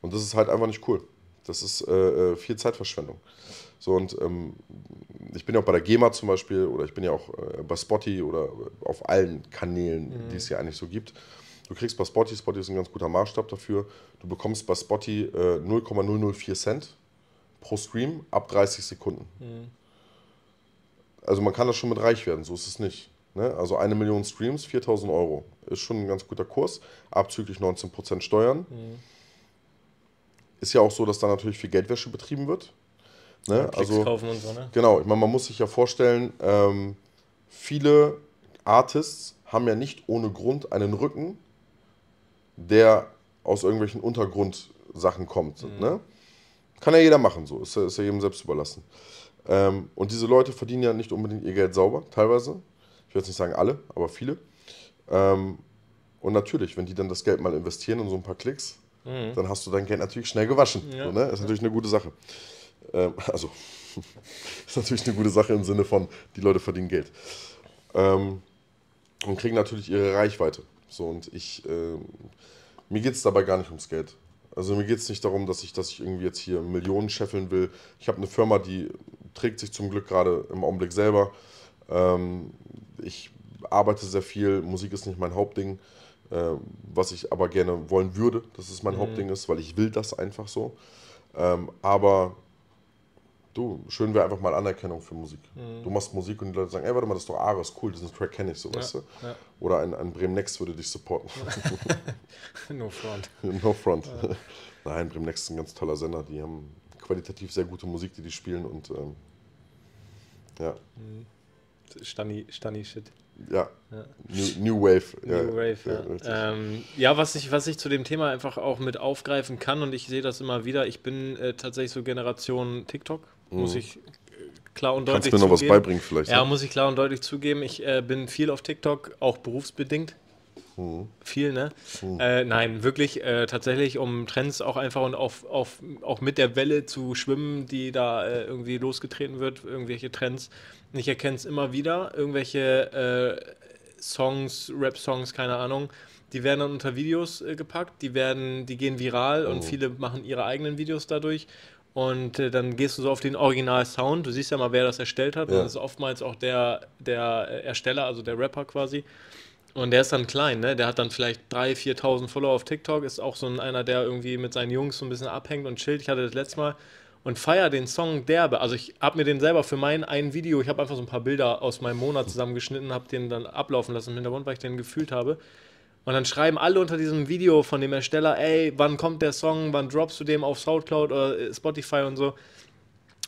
Und das ist halt einfach nicht cool. Das ist äh, äh viel Zeitverschwendung. So und ähm, ich bin ja auch bei der GEMA zum Beispiel oder ich bin ja auch äh, bei Spotty oder auf allen Kanälen, mhm. die es hier eigentlich so gibt. Du kriegst bei Spotty, Spotty ist ein ganz guter Maßstab dafür, du bekommst bei Spotty äh, 0,004 Cent pro Stream ab 30 Sekunden. Mhm. Also man kann das schon mit reich werden, so ist es nicht. Ne? Also eine Million Streams, 4000 Euro. Ist schon ein ganz guter Kurs, abzüglich 19% Steuern. Mhm. Ist ja auch so, dass da natürlich viel Geldwäsche betrieben wird. Ne? Also, kaufen und so, ne? Genau, ich meine, man muss sich ja vorstellen, ähm, viele Artists haben ja nicht ohne Grund einen Rücken, der aus irgendwelchen Untergrundsachen kommt. Mhm. Ne? Kann ja jeder machen, so ist, ja, ist ja jedem selbst überlassen. Ähm, und diese Leute verdienen ja nicht unbedingt ihr Geld sauber, teilweise. Ich will jetzt nicht sagen alle, aber viele. Ähm, und natürlich, wenn die dann das Geld mal investieren und in so ein paar Klicks, mhm. dann hast du dein Geld natürlich schnell gewaschen. Ja. So, ne? Ist natürlich eine gute Sache. Ähm, also, [LAUGHS] ist natürlich eine gute Sache im Sinne von, die Leute verdienen Geld. Ähm, und kriegen natürlich ihre Reichweite. So, und ich, äh, mir geht es dabei gar nicht ums Geld. Also mir geht es nicht darum, dass ich, dass ich irgendwie jetzt hier Millionen scheffeln will. Ich habe eine Firma, die trägt sich zum Glück gerade im Augenblick selber. Ähm, ich arbeite sehr viel, Musik ist nicht mein Hauptding, äh, was ich aber gerne wollen würde, dass es mein mhm. Hauptding ist, weil ich will das einfach so. Ähm, aber Du, schön wäre einfach mal Anerkennung für Musik. Mhm. Du machst Musik und die Leute sagen, ey, warte mal, das ist doch Ares, cool, diesen Track kenne ich, so, ja, weißt du? Ja. Oder ein, ein Bremen Next würde dich supporten. [LAUGHS] no front. [LAUGHS] No front. Ja. Nein, Bremen Next ist ein ganz toller Sender. Die haben qualitativ sehr gute Musik, die die spielen und ähm, ja. Mhm. Stunny, Stani, Shit. Ja. ja. New, New, Wave. New ja, Wave, ja. Ähm, ja. was ich, was ich zu dem Thema einfach auch mit aufgreifen kann und ich sehe das immer wieder, ich bin äh, tatsächlich so Generation TikTok, Mhm. Muss ich äh, klar und deutlich zugeben. Kannst du mir noch was beibringen vielleicht? Ja, ja, muss ich klar und deutlich zugeben. Ich äh, bin viel auf TikTok, auch berufsbedingt. Mhm. Viel, ne? Mhm. Äh, nein, wirklich äh, tatsächlich, um Trends auch einfach und auf, auf, auch mit der Welle zu schwimmen, die da äh, irgendwie losgetreten wird, irgendwelche Trends. Und ich erkenne es immer wieder, irgendwelche äh, Songs, Rap-Songs, keine Ahnung. Die werden dann unter Videos gepackt, die werden, die gehen viral mhm. und viele machen ihre eigenen Videos dadurch und äh, dann gehst du so auf den Original-Sound. Du siehst ja mal, wer das erstellt hat. Ja. Das ist oftmals auch der, der äh, Ersteller, also der Rapper quasi. Und der ist dann klein, ne? Der hat dann vielleicht 3.000, 4.000 Follower auf TikTok. Ist auch so ein, einer, der irgendwie mit seinen Jungs so ein bisschen abhängt und chillt. Ich hatte das letzte Mal und feier den Song derbe. Also ich habe mir den selber für mein ein Video, ich habe einfach so ein paar Bilder aus meinem Monat zusammengeschnitten, habe den dann ablaufen lassen im Hintergrund, weil ich den gefühlt habe. Und dann schreiben alle unter diesem Video von dem Ersteller, ey, wann kommt der Song, wann droppst du dem auf Soundcloud oder Spotify und so.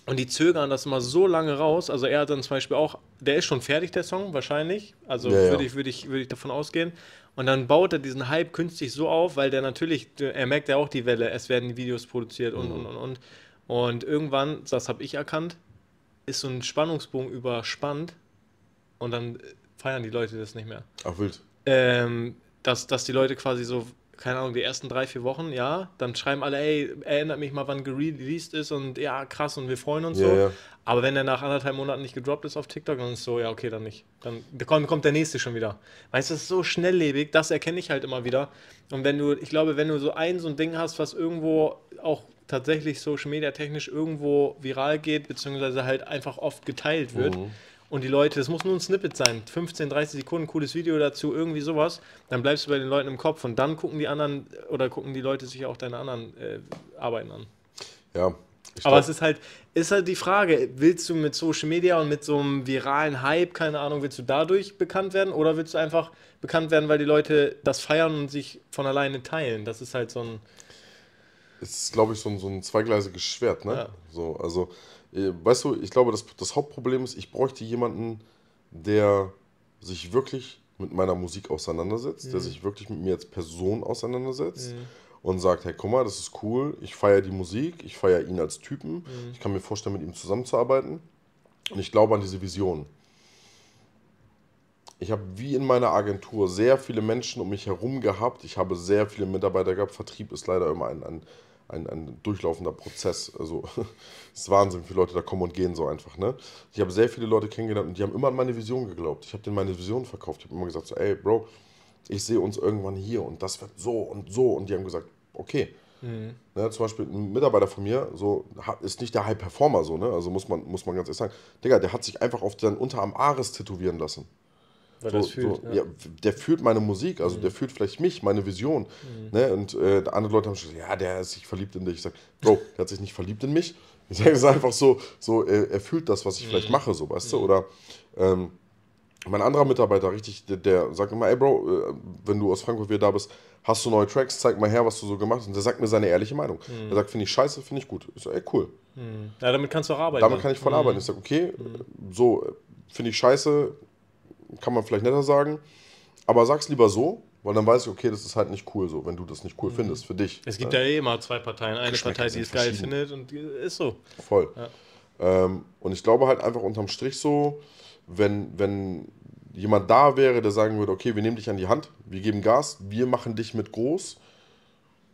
Und die zögern das mal so lange raus. Also er hat dann zum Beispiel auch, der ist schon fertig, der Song, wahrscheinlich. Also ja, würde ja. ich, würd ich, würd ich davon ausgehen. Und dann baut er diesen Hype künstlich so auf, weil der natürlich, er merkt ja auch die Welle, es werden Videos produziert und mhm. und und und. Und irgendwann, das habe ich erkannt, ist so ein Spannungsbogen überspannt und dann feiern die Leute das nicht mehr. Ach wild. Ähm, dass, dass die Leute quasi so, keine Ahnung, die ersten drei, vier Wochen, ja, dann schreiben alle, ey, erinnert mich mal, wann gereleased ist und ja, krass und wir freuen uns ja, so. Ja. Aber wenn der nach anderthalb Monaten nicht gedroppt ist auf TikTok, dann ist so, ja, okay, dann nicht. Dann kommt, kommt der nächste schon wieder. Weißt du, das ist so schnelllebig, das erkenne ich halt immer wieder. Und wenn du, ich glaube, wenn du so ein, so ein Ding hast, was irgendwo auch tatsächlich social media technisch irgendwo viral geht, beziehungsweise halt einfach oft geteilt wird, mhm und die Leute, das muss nur ein Snippet sein, 15, 30 Sekunden, cooles Video dazu, irgendwie sowas, dann bleibst du bei den Leuten im Kopf und dann gucken die anderen äh, oder gucken die Leute sich auch deine anderen äh, Arbeiten an. Ja. Aber es ist halt, ist halt die Frage, willst du mit Social Media und mit so einem viralen Hype, keine Ahnung, willst du dadurch bekannt werden oder willst du einfach bekannt werden, weil die Leute das feiern und sich von alleine teilen? Das ist halt so ein. Es ist, glaube ich, so ein, so ein zweigleisiges Schwert, ne? Ja. So, also äh, weißt du, ich glaube, das, das Hauptproblem ist, ich bräuchte jemanden, der sich wirklich mit meiner Musik auseinandersetzt, mhm. der sich wirklich mit mir als Person auseinandersetzt mhm. und sagt, hey, guck mal, das ist cool, ich feiere die Musik, ich feiere ihn als Typen, mhm. ich kann mir vorstellen, mit ihm zusammenzuarbeiten und ich glaube an diese Vision. Ich habe wie in meiner Agentur sehr viele Menschen um mich herum gehabt, ich habe sehr viele Mitarbeiter gehabt, Vertrieb ist leider immer ein, ein ein, ein durchlaufender Prozess. Also [LAUGHS] es ist Wahnsinn, wie viele Leute da kommen und gehen so einfach. Ne? Ich habe sehr viele Leute kennengelernt und die haben immer an meine Vision geglaubt. Ich habe denen meine Vision verkauft. Ich habe immer gesagt, so, ey, Bro, ich sehe uns irgendwann hier und das wird so und so. Und die haben gesagt, okay. Mhm. Ne, zum Beispiel ein Mitarbeiter von mir so, ist nicht der High Performer, so, ne? also muss man, muss man ganz ehrlich sagen. Digga, der hat sich einfach auf seinen Unterarm Ares tätowieren lassen. Weil so, das fühlt, so, ja. ja. der fühlt meine Musik, also mhm. der fühlt vielleicht mich, meine Vision. Mhm. Ne? Und äh, andere Leute haben schon gesagt, ja, der ist sich verliebt in dich. Ich sage, Bro, der hat sich nicht verliebt in mich. Ich sage es einfach so, so er, er, fühlt das, was ich mhm. vielleicht mache, so, weißt du? Mhm. Oder ähm, mein anderer Mitarbeiter, richtig, der, der, sagt immer, ey Bro, äh, wenn du aus Frankfurt wieder da bist, hast du neue Tracks, zeig mal her, was du so gemacht hast. Und der sagt mir seine ehrliche Meinung. Mhm. Er sagt, finde ich scheiße, finde ich gut. Ich sage, ey, cool. Mhm. Ja, damit kannst du auch arbeiten. Damit kann ich voll mhm. arbeiten. Ich sage, okay, mhm. so, finde ich scheiße, kann man vielleicht netter sagen. Aber sag's lieber so, weil dann weiß ich, okay, das ist halt nicht cool so, wenn du das nicht cool mhm. findest für dich. Es gibt ja, äh, ja eh immer zwei Parteien. Eine Partei, die es geil findet und ist so. Voll. Ja. Ähm, und ich glaube halt einfach unterm Strich so, wenn, wenn jemand da wäre, der sagen würde, okay, wir nehmen dich an die Hand, wir geben Gas, wir machen dich mit groß.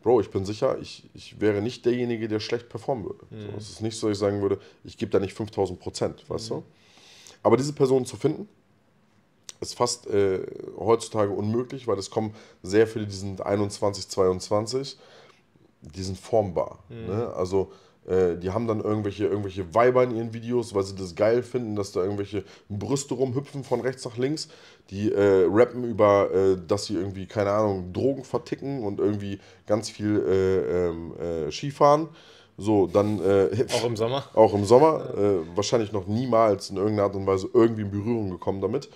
Bro, ich bin sicher, ich, ich wäre nicht derjenige, der schlecht performen würde. Mhm. So, es ist nicht so, dass ich sagen würde, ich gebe da nicht 5000 Prozent, weißt mhm. du? Aber diese Person zu finden, ist fast äh, heutzutage unmöglich, weil es kommen sehr viele, die sind 21, 22, die sind formbar. Mhm. Ne? Also äh, die haben dann irgendwelche, irgendwelche Weiber in ihren Videos, weil sie das geil finden, dass da irgendwelche Brüste rumhüpfen von rechts nach links. Die äh, rappen über, äh, dass sie irgendwie, keine Ahnung, Drogen verticken und irgendwie ganz viel äh, ähm, äh, Skifahren. So, dann. Äh, [LAUGHS] auch im Sommer? Auch im Sommer. Äh, wahrscheinlich noch niemals in irgendeiner Art und Weise irgendwie in Berührung gekommen damit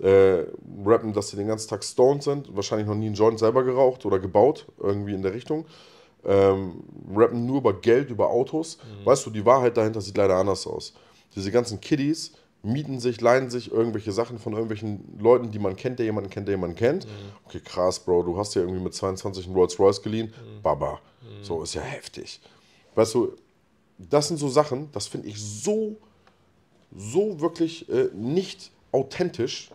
äh, rappen, dass sie den ganzen Tag stoned sind, wahrscheinlich noch nie einen Joint selber geraucht oder gebaut, irgendwie in der Richtung. Ähm, rappen nur über Geld, über Autos. Mhm. Weißt du, die Wahrheit dahinter sieht leider anders aus. Diese ganzen Kiddies mieten sich, leihen sich irgendwelche Sachen von irgendwelchen Leuten, die man kennt, der jemanden kennt, der jemanden kennt. Mhm. Okay, krass, Bro, du hast ja irgendwie mit 22 einen Rolls Royce geliehen. Mhm. Baba. Mhm. So, ist ja heftig. Weißt du, das sind so Sachen, das finde ich so, so wirklich äh, nicht authentisch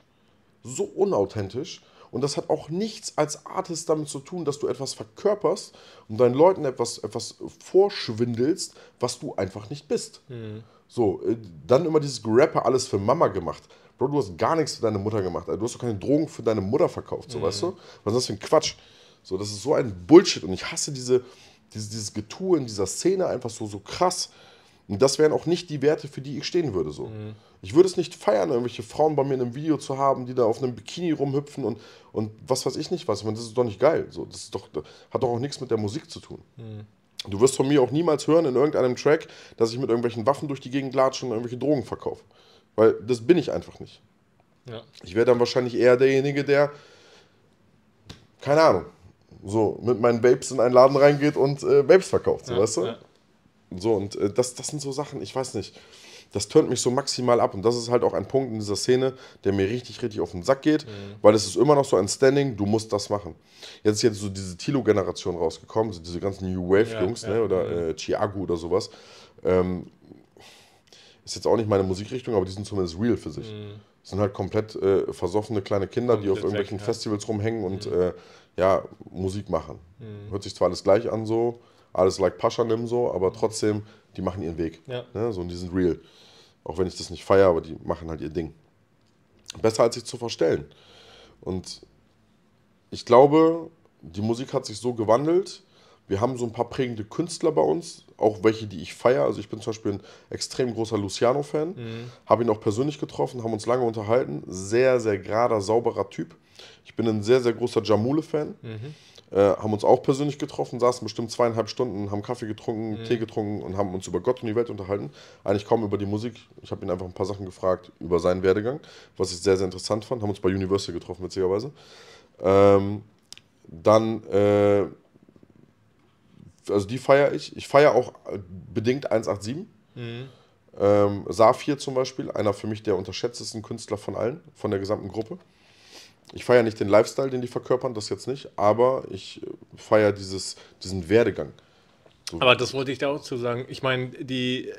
so unauthentisch. Und das hat auch nichts als Artist damit zu tun, dass du etwas verkörperst und deinen Leuten etwas, etwas vorschwindelst, was du einfach nicht bist. Mhm. So, äh, dann immer dieses Rapper alles für Mama gemacht. Bro, du hast gar nichts für deine Mutter gemacht. Also, du hast doch keine Drogen für deine Mutter verkauft, so mhm. weißt du? Was ist das für ein Quatsch? So, das ist so ein Bullshit und ich hasse diese, diese, dieses Getue in dieser Szene einfach so, so krass. Und das wären auch nicht die Werte, für die ich stehen würde. So. Mhm. Ich würde es nicht feiern, irgendwelche Frauen bei mir in einem Video zu haben, die da auf einem Bikini rumhüpfen und, und was weiß ich nicht was. Ich meine, das ist doch nicht geil. So. Das, doch, das hat doch auch nichts mit der Musik zu tun. Mhm. Du wirst von mir auch niemals hören in irgendeinem Track, dass ich mit irgendwelchen Waffen durch die Gegend latsche und irgendwelche Drogen verkaufe. Weil das bin ich einfach nicht. Ja. Ich wäre dann wahrscheinlich eher derjenige, der, keine Ahnung, so mit meinen Babes in einen Laden reingeht und äh, Babes verkauft, so, ja, weißt du? Ja. So, und äh, das, das sind so Sachen, ich weiß nicht. Das tönt mich so maximal ab. Und das ist halt auch ein Punkt in dieser Szene, der mir richtig, richtig auf den Sack geht, mhm. weil es ist immer noch so ein Standing, du musst das machen. Jetzt ist jetzt so diese Tilo-Generation rausgekommen, so diese ganzen New Wave-Jungs, ja, ja, ne, oder mhm. äh, Chiago oder sowas. Ähm, ist jetzt auch nicht meine Musikrichtung, aber die sind zumindest real für sich. Mhm. Sind halt komplett äh, versoffene kleine Kinder, komplett die auf irgendwelchen weg, ja. Festivals rumhängen und mhm. äh, ja, Musik machen. Mhm. Hört sich zwar alles gleich an so, alles like Pascha nimm so, aber trotzdem, die machen ihren Weg. Ja. Ne? So, und die sind real. Auch wenn ich das nicht feiere, aber die machen halt ihr Ding. Besser als sich zu verstellen. Und ich glaube, die Musik hat sich so gewandelt. Wir haben so ein paar prägende Künstler bei uns, auch welche, die ich feiere. Also ich bin zum Beispiel ein extrem großer Luciano-Fan, mhm. habe ihn auch persönlich getroffen, haben uns lange unterhalten. Sehr, sehr gerader, sauberer Typ. Ich bin ein sehr, sehr großer Jamule-Fan. Mhm. Äh, haben uns auch persönlich getroffen, saßen bestimmt zweieinhalb Stunden, haben Kaffee getrunken, mhm. Tee getrunken und haben uns über Gott und die Welt unterhalten. Eigentlich kaum über die Musik. Ich habe ihn einfach ein paar Sachen gefragt über seinen Werdegang, was ich sehr, sehr interessant fand. Haben uns bei Universal getroffen, witzigerweise. Ähm, dann, äh, also die feiere ich. Ich feiere auch äh, bedingt 187. Mhm. Ähm, Safir zum Beispiel, einer für mich der unterschätztesten Künstler von allen, von der gesamten Gruppe ich feiere nicht den Lifestyle, den die verkörpern, das jetzt nicht, aber ich feiere diesen Werdegang. So. Aber das wollte ich da auch zu sagen. Ich meine, die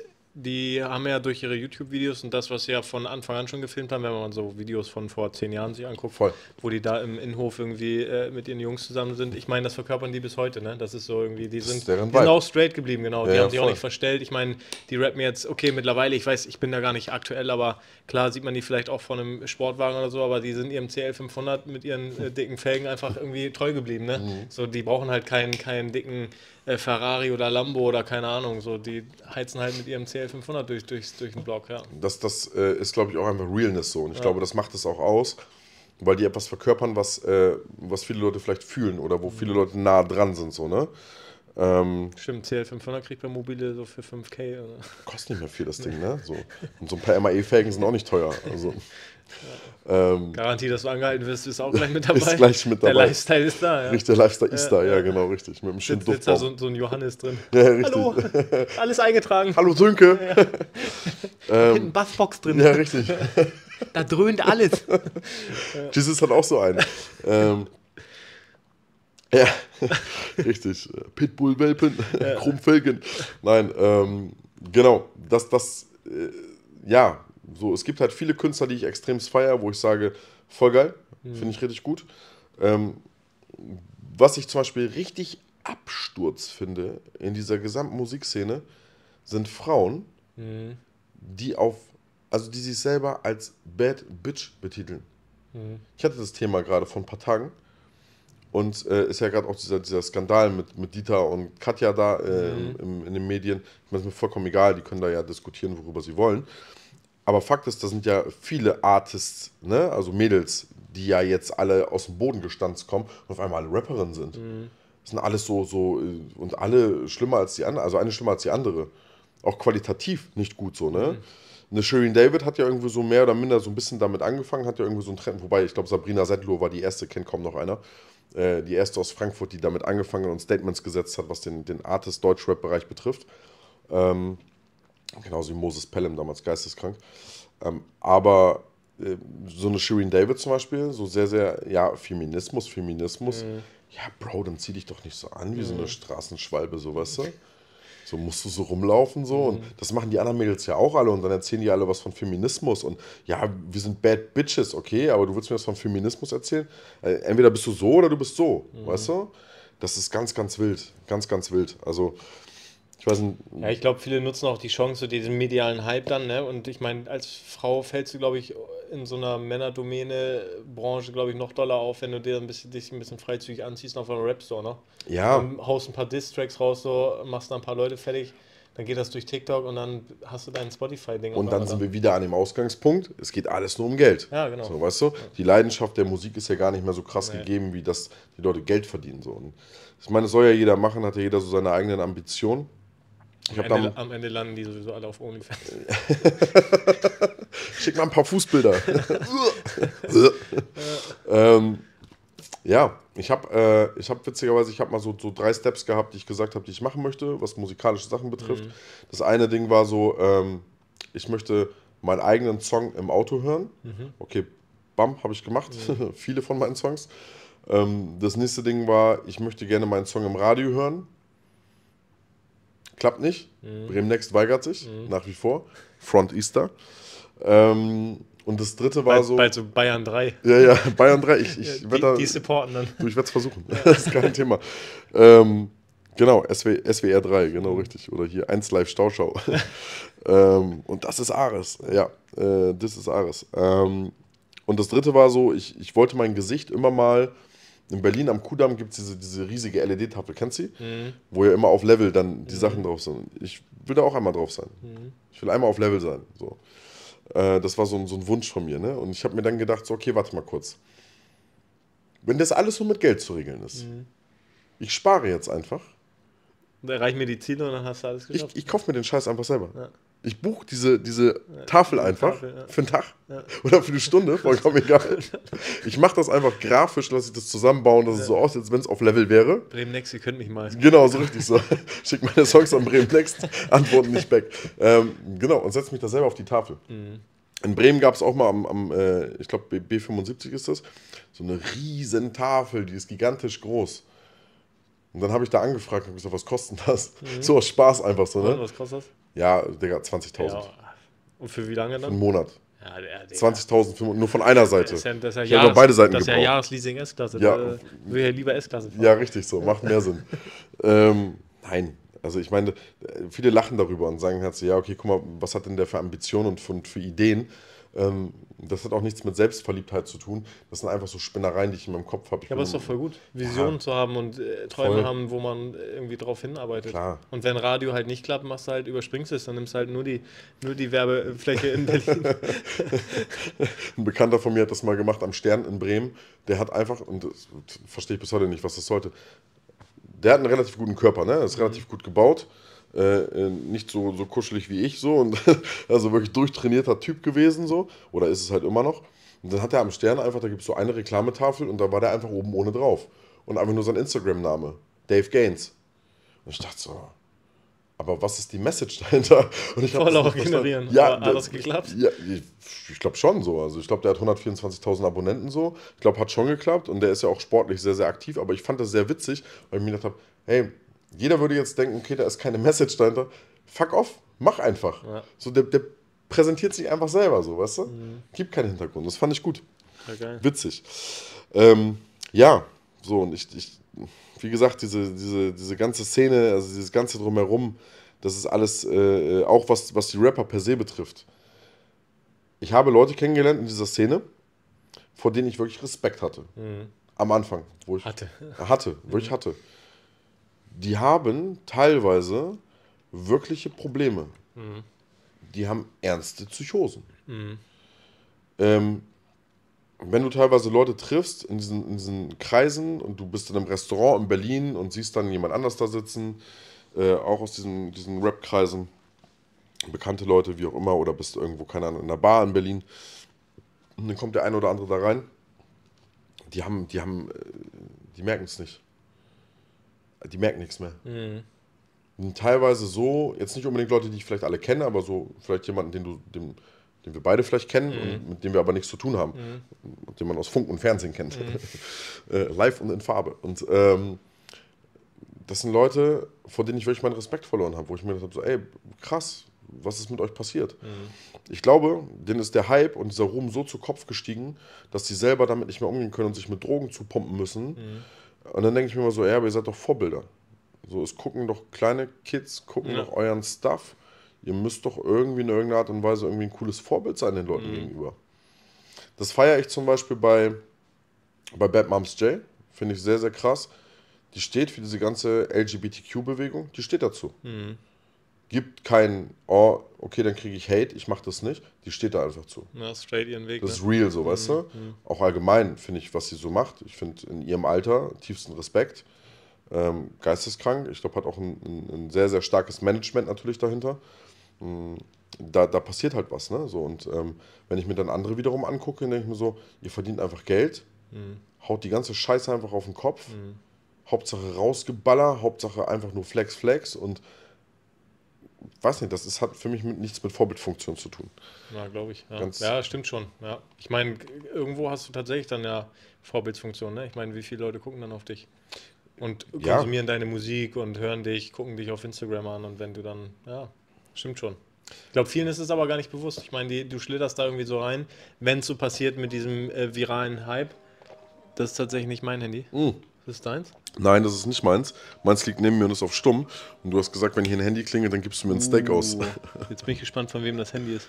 die haben ja durch ihre YouTube-Videos und das, was sie ja von Anfang an schon gefilmt haben, wenn man so Videos von vor zehn Jahren sich anguckt, Voll. wo die da im Innenhof irgendwie äh, mit ihren Jungs zusammen sind. Ich meine, das verkörpern die bis heute, ne? Das ist so irgendwie, die sind, genau straight geblieben, genau. Ja, die haben ja, sich auch nicht verstellt. Ich meine, die rappen jetzt, okay, mittlerweile, ich weiß, ich bin da gar nicht aktuell, aber klar sieht man die vielleicht auch von einem Sportwagen oder so, aber die sind ihrem CL500 mit ihren äh, dicken Felgen einfach irgendwie treu geblieben, ne? Mhm. So, die brauchen halt keinen, keinen dicken äh, Ferrari oder Lambo oder keine Ahnung, so die heizen halt mit ihrem CL500 durch, durch, durch den Block, ja. Das, das äh, ist, glaube ich, auch einfach Realness so und ich ja. glaube, das macht es auch aus, weil die etwas verkörpern, was, äh, was viele Leute vielleicht fühlen oder wo mhm. viele Leute nah dran sind, so, ne? Ähm, Stimmt, CL500 kriegt man mobile so für 5K. Oder? Also. Kostet nicht mehr viel, das Ding, ne? So. Und so ein paar MAE-Felgen sind auch nicht teuer. Also, ja. ähm, Garantie, dass du angehalten wirst, ist auch gleich mit [LAUGHS] dabei. Ist gleich mit dabei. Der Lifestyle ist da, ja. Richtig, der Lifestyle ist äh, da, ja, genau, richtig. Mit einem schönen Sitzt, sitzt da so, so, ein Johannes drin. [LAUGHS] Ja, richtig. Hallo, alles eingetragen. Hallo, Sönke. Ja. [LAUGHS] ähm, Hinten Buffbox drin. Ja, richtig. da dröhnt alles. Jesus hat auch so einen. Ähm, ja, [LAUGHS] richtig. Pitbull-Welpen, ja. [LAUGHS] Krummfelgen. Nein, ähm, genau, das, das, äh, ja, so, es gibt halt viele Künstler, die ich extrem feiere, wo ich sage, voll geil, mhm. finde ich richtig gut. Ähm, was ich zum Beispiel richtig Absturz finde in dieser gesamten Musikszene, sind Frauen, mhm. die auf, also die sich selber als Bad Bitch betiteln. Mhm. Ich hatte das Thema gerade vor ein paar Tagen und äh, ist ja gerade auch dieser, dieser Skandal mit, mit Dieter und Katja da äh, mhm. im, in den Medien. Ich meine, es ist mir vollkommen egal, die können da ja diskutieren, worüber sie wollen. Aber Fakt ist, da sind ja viele Artists, ne? also Mädels, die ja jetzt alle aus dem Boden gestanzt kommen und auf einmal alle Rapperinnen sind. Mhm. Das sind alles so, so äh, und alle schlimmer als die andere, also eine schlimmer als die andere. Auch qualitativ nicht gut so, ne? Mhm. Eine Shirin David hat ja irgendwie so mehr oder minder so ein bisschen damit angefangen, hat ja irgendwie so einen Trend, wobei ich glaube, Sabrina Settler war die erste, kennt kaum noch einer. Äh, die erste aus Frankfurt, die damit angefangen und Statements gesetzt hat, was den, den Artist-Deutschrap-Bereich betrifft. Ähm, genauso wie Moses Pelham damals geisteskrank. Ähm, aber äh, so eine Shirin David zum Beispiel, so sehr, sehr, ja, Feminismus, Feminismus. Mhm. Ja, Bro, dann zieh dich doch nicht so an wie mhm. so eine mhm. Straßenschwalbe, so weißt du. So musst du so rumlaufen so. Mhm. Und das machen die anderen Mädels ja auch alle. Und dann erzählen die alle was von Feminismus. Und ja, wir sind Bad Bitches, okay, aber du willst mir was von Feminismus erzählen? Äh, entweder bist du so oder du bist so, mhm. weißt du? Das ist ganz, ganz wild. Ganz, ganz wild. Also ich weiß nicht. Ja, ich glaube, viele nutzen auch die Chance, diesen medialen Hype dann, ne? Und ich meine, als Frau fällst du, glaube ich, in so einer Männerdomäne-Branche, glaube ich, noch doller auf, wenn du dir ein bisschen, dich ein bisschen freizügig anziehst auf einem Rap-Store, ne? Ja. Und haust ein paar Diss-Tracks raus, so, machst da ein paar Leute fertig. Dann geht das durch TikTok und dann hast du dein Spotify-Ding. Und dann sind wir wieder an dem Ausgangspunkt. Es geht alles nur um Geld. Ja, genau. So, weißt du? Die Leidenschaft der Musik ist ja gar nicht mehr so krass nee. gegeben, wie dass die Leute Geld verdienen. So. ich meine, das soll ja jeder machen, hat ja jeder so seine eigenen Ambitionen. Am Ende, am, Ende, landen die sowieso alle auf OnlyFans. [LAUGHS] Schick mal ein paar Fußbilder. [LAUGHS] [LAUGHS] ähm, ja, ich habe äh, hab witzigerweise, ich habe mal so, so drei Steps gehabt, die ich gesagt habe, die ich machen möchte, was musikalische Sachen betrifft. Mhm. Das eine Ding war so, ähm, ich möchte meinen eigenen Song im Auto hören. Mhm. Okay, bam, habe ich gemacht. Mhm. Viele von meinen Songs. Ähm, das nächste Ding war, ich möchte gerne meinen Song im Radio hören klappt nicht. Mhm. Bremen Next weigert sich mhm. nach wie vor. Front Easter. Ähm, und das dritte war bald, so. Bald so Bayern 3. Ja, ja, Bayern 3. Ich, [LAUGHS] ich ja, die, da, die supporten dann. Du, ich werde es versuchen. Ja. [LAUGHS] das ist kein Thema. Ähm, genau, SW, SWR 3, genau mhm. richtig. Oder hier 1 Live Stauschau. [LAUGHS] ähm, und das ist Ares. Ja, äh, das äh, ist Ares. Ähm, und das dritte war so, ich, ich wollte mein Gesicht immer mal in Berlin am Kudamm gibt es diese, diese riesige LED-Tafel, kennst du sie? Mhm. Wo ja immer auf Level dann die mhm. Sachen drauf sind. Ich will da auch einmal drauf sein. Mhm. Ich will einmal auf Level sein. So. Äh, das war so, so ein Wunsch von mir. Ne? Und ich habe mir dann gedacht, so, okay, warte mal kurz. Wenn das alles nur mit Geld zu regeln ist, mhm. ich spare jetzt einfach. Und Erreich mir die Ziele und dann hast du alles geschafft. Ich, ich kaufe mir den Scheiß einfach selber. Ja ich buche diese, diese Tafel einfach Tafel, ja. für einen Tag ja. oder für eine Stunde, vollkommen [LAUGHS] egal. Ich mache das einfach grafisch, lasse ich das zusammenbauen, dass ja. es so aussieht, als wenn es auf Level wäre. Bremen Next, ihr könnt mich mal. Genau, so richtig so. [LAUGHS] Schick meine Songs an Bremen Next, antworten nicht back. Ähm, genau, und setze mich da selber auf die Tafel. Mhm. In Bremen gab es auch mal am, am äh, ich glaube, B75 ist das, so eine riesen Tafel, die ist gigantisch groß. Und dann habe ich da angefragt und gesagt, was kostet das? Mhm. So aus Spaß einfach so, ne? was kostet das? Ja, Digga, 20.000. Ja. Und für wie lange dann? Für einen Monat. Ja, der, der 20.000 nur von einer Seite. Das ist ja, das ist ja beide Seiten Das ist ja Jahresleasing S-Klasse. Ja, äh, will ja lieber S-Klasse fahren. Ja, richtig so. Macht mehr Sinn. [LAUGHS] ähm, nein. Also ich meine, äh, viele lachen darüber und sagen halt so, ja, okay, guck mal, was hat denn der für Ambitionen und für, für Ideen? Ähm, das hat auch nichts mit Selbstverliebtheit zu tun. Das sind einfach so Spinnereien, die ich in meinem Kopf habe. Ja, aber ist doch voll gut, Visionen ja, zu haben und äh, Träume voll. haben, wo man irgendwie drauf hinarbeitet. Klar. Und wenn Radio halt nicht klappt, machst du halt, überspringst es, dann nimmst du halt nur die, nur die Werbefläche in Berlin. [LAUGHS] Ein Bekannter von mir hat das mal gemacht am Stern in Bremen. Der hat einfach, und das verstehe ich bis heute nicht, was das sollte, der hat einen relativ guten Körper, ne? ist mhm. relativ gut gebaut äh, äh, nicht so, so kuschelig wie ich so und [LAUGHS] also wirklich durchtrainierter Typ gewesen so oder ist es halt immer noch. Und dann hat er am Stern einfach, da gibt es so eine Reklametafel und da war der einfach oben ohne drauf und einfach nur sein Instagram-Name, Dave Gaines. Und ich dachte so, aber was ist die Message dahinter? [LAUGHS] Und ich Voll auch ignorieren. Ja, hat das geklappt? Ja, ich, ich glaube schon so. Also ich glaube, der hat 124.000 Abonnenten so. Ich glaube, hat schon geklappt und der ist ja auch sportlich sehr, sehr aktiv. Aber ich fand das sehr witzig, weil ich mir gedacht habe, hey, jeder würde jetzt denken, okay, da ist keine Message dahinter. Fuck off, mach einfach. Ja. So, der, der, präsentiert sich einfach selber so, weißt du? Mhm. Gibt keinen Hintergrund. Das fand ich gut. Ja, Witzig. Ähm, ja, so, und ich, ich, wie gesagt, diese, diese, diese ganze Szene, also dieses ganze drumherum, das ist alles, äh, äh, auch was, was die Rapper per se betrifft. Ich habe Leute kennengelernt in dieser Szene, vor denen ich wirklich Respekt hatte. Mhm. Am Anfang, wo ich hatte, hatte wo mhm. ich hatte die haben teilweise wirkliche Probleme. Mhm. Die haben ernste Psychosen. Mhm. Ähm, wenn du teilweise Leute triffst in diesen, in diesen, Kreisen und du bist in einem Restaurant in Berlin und siehst dann jemand anders da sitzen, äh, auch aus diesen, diesen Rap-Kreisen, bekannte Leute, wie auch immer, oder bist irgendwo, keine Ahnung, in einer Bar in Berlin, und dann kommt der eine oder andere da rein, die haben, die haben, äh, die merken es nicht die merken nichts mehr. Mhm. teilweise so, jetzt nicht unbedingt Leute, die ich vielleicht alle kenne, aber so vielleicht jemanden, den du, den, den wir beide vielleicht kennen mhm. und mit dem wir aber nichts zu tun haben, mhm. den man aus Funk und Fernsehen kennt. Mhm. [LAUGHS] äh, live und in Farbe. Und ähm, das sind Leute, vor denen ich wirklich meinen Respekt verloren habe, wo ich mir gedacht habe, so, ey, krass, was ist mit euch passiert? Mhm. Ich glaube, denen ist der Hype und dieser Ruhm so zu Kopf gestiegen, dass sie selber damit nicht mehr umgehen können und sich mit Drogen zupumpen müssen, mhm. Und dann denke ich mir immer so, ja, aber ihr seid doch Vorbilder. So, es gucken doch kleine Kids, gucken ja. doch euren Stuff. Ihr müsst doch irgendwie in irgendeiner Art und Weise irgendwie ein cooles Vorbild sein den Leuten mhm. gegenüber. Das feiere ich zum Beispiel bei, bei Bad Moms J. Finde ich sehr, sehr krass. Die steht für diese ganze LGBTQ-Bewegung, die steht dazu. Mhm gibt kein, oh, okay, dann kriege ich Hate, ich mache das nicht. Die steht da einfach zu. Ja, straight ihren Weg. Das ist ne? real, so, mhm. weißt du? Mhm. Auch allgemein finde ich, was sie so macht. Ich finde in ihrem Alter tiefsten Respekt. Ähm, geisteskrank. Ich glaube, hat auch ein, ein, ein, sehr, sehr starkes Management natürlich dahinter. Mm, da, da passiert halt was, ne? So, und ähm, wenn ich mir dann andere wiederum angucke, denke ich mir so, ihr verdient einfach Geld, mhm. haut die ganze Scheiße einfach auf den Kopf. Mhm. Hauptsache rausgeballer, Hauptsache einfach nur Flex, Flex und weiß nicht, das ist, hat für mich mit, nichts mit Vorbildfunktion zu tun. Ja, glaube ich. Ja. ja. stimmt schon. Ja. Ich meine, irgendwo hast du tatsächlich dann ja Vorbildfunktion. Ne? Ich meine, wie viele Leute gucken dann auf dich? Und konsumieren ja. deine Musik und hören dich, gucken dich auf Instagram an und wenn du dann, ja, stimmt schon. Ich glaube, vielen ist es aber gar nicht bewusst. Ich meine, du schlitterst da irgendwie so rein, wenn es so passiert mit diesem äh, viralen Hype. Das ist tatsächlich nicht mein Handy. Mm. Das ist deins? Nein, das ist nicht meins. Meins liegt neben mir und ist auf stumm. Und du hast gesagt, wenn hier ein Handy klingelt, dann gibst du mir ein Steak aus. Uh, jetzt bin ich gespannt, von wem das Handy ist.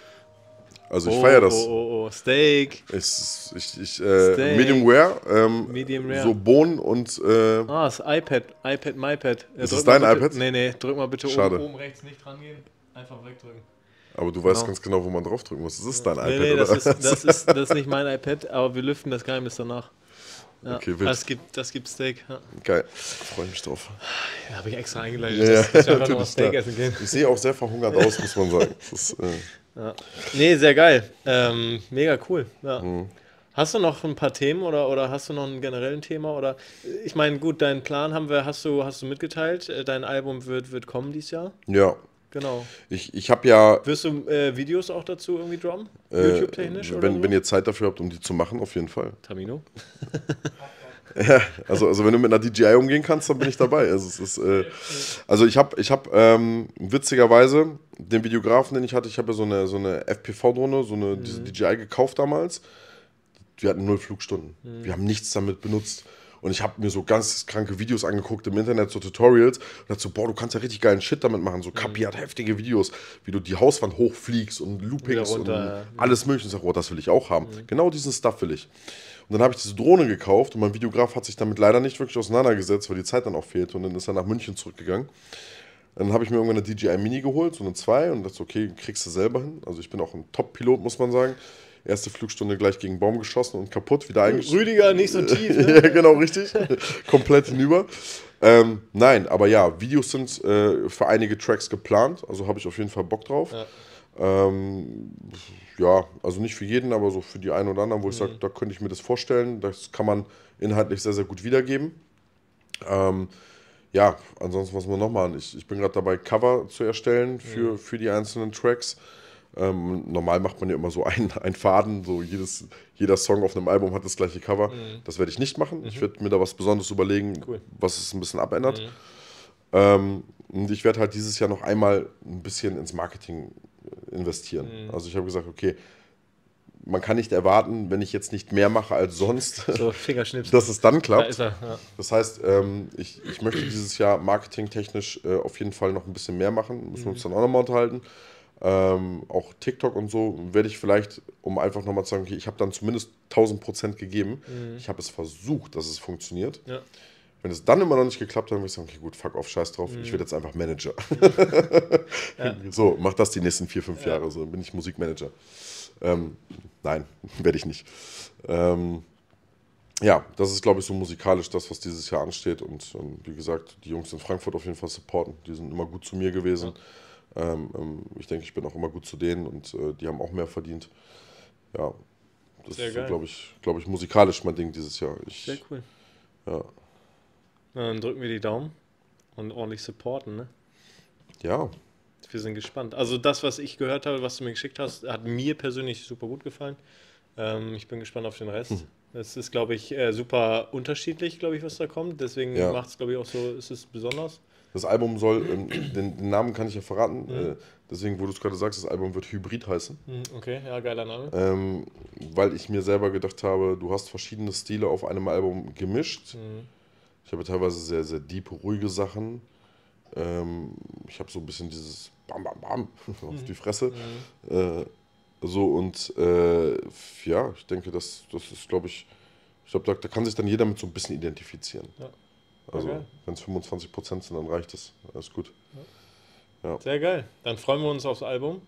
Also ich oh, feiere das. Oh, oh, oh, Steak. Ich, ich, ich, äh, Steak. Medium Rare. Ähm, Medium Rare. So Bohnen und... Äh, ah, das iPad. iPad, MyPad. Ja, ist das dein bitte, iPad? Nee, nee, drück mal bitte Schade. Oben, oben rechts nicht dran gehen. Einfach wegdrücken. Aber du genau. weißt ganz genau, wo man draufdrücken muss. Das ist dein nee, iPad, nee, oder? Das ist, das, [LAUGHS] ist, das ist nicht mein iPad, aber wir lüften das Geheimnis danach. Ja, okay, wild. Das gibt, das gibt Steak. Ja. Geil, freue mich drauf. Ja, habe ich extra eingeleitet, ja, dass, dass wir einfach noch Steak essen gehen. Ich sehe auch sehr verhungert aus, muss man sagen. [LAUGHS] Das, äh ja. Nee, sehr geil. Ähm, mega cool. Ja. Mhm. Hast du noch ein paar Themen oder, oder hast du noch ein generelles Thema? Oder ich meine, gut, deinen Plan haben wir, hast du, hast du mitgeteilt. Äh, dein Album wird, wird kommen dieses Jahr. Ja, Genau. Ich, ich habe ja. Wirst du äh, Videos auch dazu irgendwie droppen? Äh, YouTube-technisch? Wenn, wenn ihr Zeit dafür habt, um die zu machen, auf jeden Fall. Tamino? [LAUGHS] ja, also, also wenn du mit einer DJI umgehen kannst, dann bin ich dabei. Also, es ist, äh, also ich habe ich hab, ähm, witzigerweise den Videografen, den ich hatte, ich habe ja so eine, so eine FPV-Drohne, so eine mhm. diese DJI gekauft damals. Wir hatten null Flugstunden. Mhm. Wir haben nichts damit benutzt. Und ich habe mir so ganz kranke Videos angeguckt im Internet, so Tutorials. Und dachte so, boah, du kannst ja richtig geilen Shit damit machen. So, mhm. Kapi mhm. hat heftige Videos, wie du die Hauswand hochfliegst und Loopings runter, und ja. alles Mögliche. Ich sag, oh, das will ich auch haben. Mhm. Genau diesen Stuff will ich. Und dann habe ich diese Drohne gekauft und mein Videograf hat sich damit leider nicht wirklich auseinandergesetzt, weil die Zeit dann auch fehlte. Und dann ist er nach München zurückgegangen. Dann habe ich mir irgendwann eine DJI Mini geholt, so eine 2 und dachte, so, okay, kriegst du selber hin. Also ich bin auch ein Top-Pilot, muss man sagen. Erste Flugstunde gleich gegen Baum geschossen und kaputt, wieder eingeschossen. Rüdiger, nicht so tief. [LAUGHS] Ne? ja, genau, richtig. [LAUGHS] Komplett hinüber. Ähm, nein, aber ja, Videos sind äh, für einige Tracks geplant, also habe ich auf jeden Fall Bock drauf. Ja. Ähm, ja. also nicht für jeden, aber so für die einen oder anderen, wo mhm. ich sage, da könnte ich mir das vorstellen. Das kann man inhaltlich sehr, sehr gut wiedergeben. Ähm, ja, ansonsten, was wir noch machen, ich, ich bin gerade dabei, Cover zu erstellen für, mhm. für die einzelnen Tracks. Ähm, normal macht man ja immer so einen, einen Faden, so jedes, jeder Song auf einem Album hat das gleiche Cover. Mhm. Das werde ich nicht machen. Mhm. Ich werde mir da was Besonderes überlegen, cool. was es ein bisschen abändert. Mhm. Ähm, und ich werde halt dieses Jahr noch einmal ein bisschen ins Marketing investieren. Mhm. Also ich habe gesagt, okay, man kann nicht erwarten, wenn ich jetzt nicht mehr mache als sonst, [LAUGHS] so, dass es dann klappt. Da er, ja. Das heißt, ähm, ich, ich möchte dieses Jahr marketingtechnisch äh, auf jeden Fall noch ein bisschen mehr machen. Müssen wir uns mhm. dann auch nochmal unterhalten ähm, auch TikTok und so, werde ich vielleicht, um einfach nochmal zu sagen, okay, ich habe dann zumindest 1000 Prozent gegeben. Mhm. Ich habe es versucht, dass es funktioniert. Ja. Wenn es dann immer noch nicht geklappt hat, dann würde ich sagen, okay, gut, fuck off, scheiß drauf, mhm. ich werde jetzt einfach Manager. [LAUGHS] ja. [LAUGHS] So, mach das die nächsten vier, fünf ja. Jahre, so bin ich Musikmanager. Ähm, nein, [LAUGHS] werde ich nicht. Ähm, ja, das ist, glaube ich, so musikalisch das, was dieses Jahr ansteht. Und, und, ähm, wie gesagt, die Jungs in Frankfurt auf jeden Fall supporten. Die sind immer gut zu mir gewesen. Ja. Ähm, ähm, ich denke, ich bin auch immer gut zu denen und äh, die haben auch mehr verdient. Ja, das Sehr ist, glaube ich, glaub ich, musikalisch mein Ding dieses Jahr. Ich, Sehr cool. Ja. Na, dann drücken wir die Daumen und ordentlich supporten, ne? Ja. Wir sind gespannt. Also das, was ich gehört habe, was du mir geschickt hast, hat mir persönlich super gut gefallen. Ähm, ich bin gespannt auf den Rest. Hm. Es ist, glaube ich, äh, super unterschiedlich, glaube ich, was da kommt. Deswegen ja. macht es, glaube ich, auch so, ist es besonders. Das Album soll, ähm, [CLEARS THROAT] den, den, Namen kann ich ja verraten, mhm. äh, deswegen, wo du es gerade sagst, das Album wird Hybrid heißen. Mhm, okay, ja, geiler Name. Ähm, weil ich mir selber gedacht habe, du hast verschiedene Stile auf einem Album gemischt. Mhm. Ich habe teilweise sehr, sehr deep, ruhige Sachen. Ähm, ich habe so ein bisschen dieses Bam, Bam, Bam [LAUGHS] auf mhm. die Fresse. Mhm. Äh, so und äh, ja, ich denke, das, das ist, glaube ich, ich glaube, da, da, kann sich dann jeder mit so ein bisschen identifizieren. Ja. Also okay. wenn es 25 Prozent sind, dann reicht es. Alles gut. Ja. Sehr geil. Dann freuen wir uns aufs Album.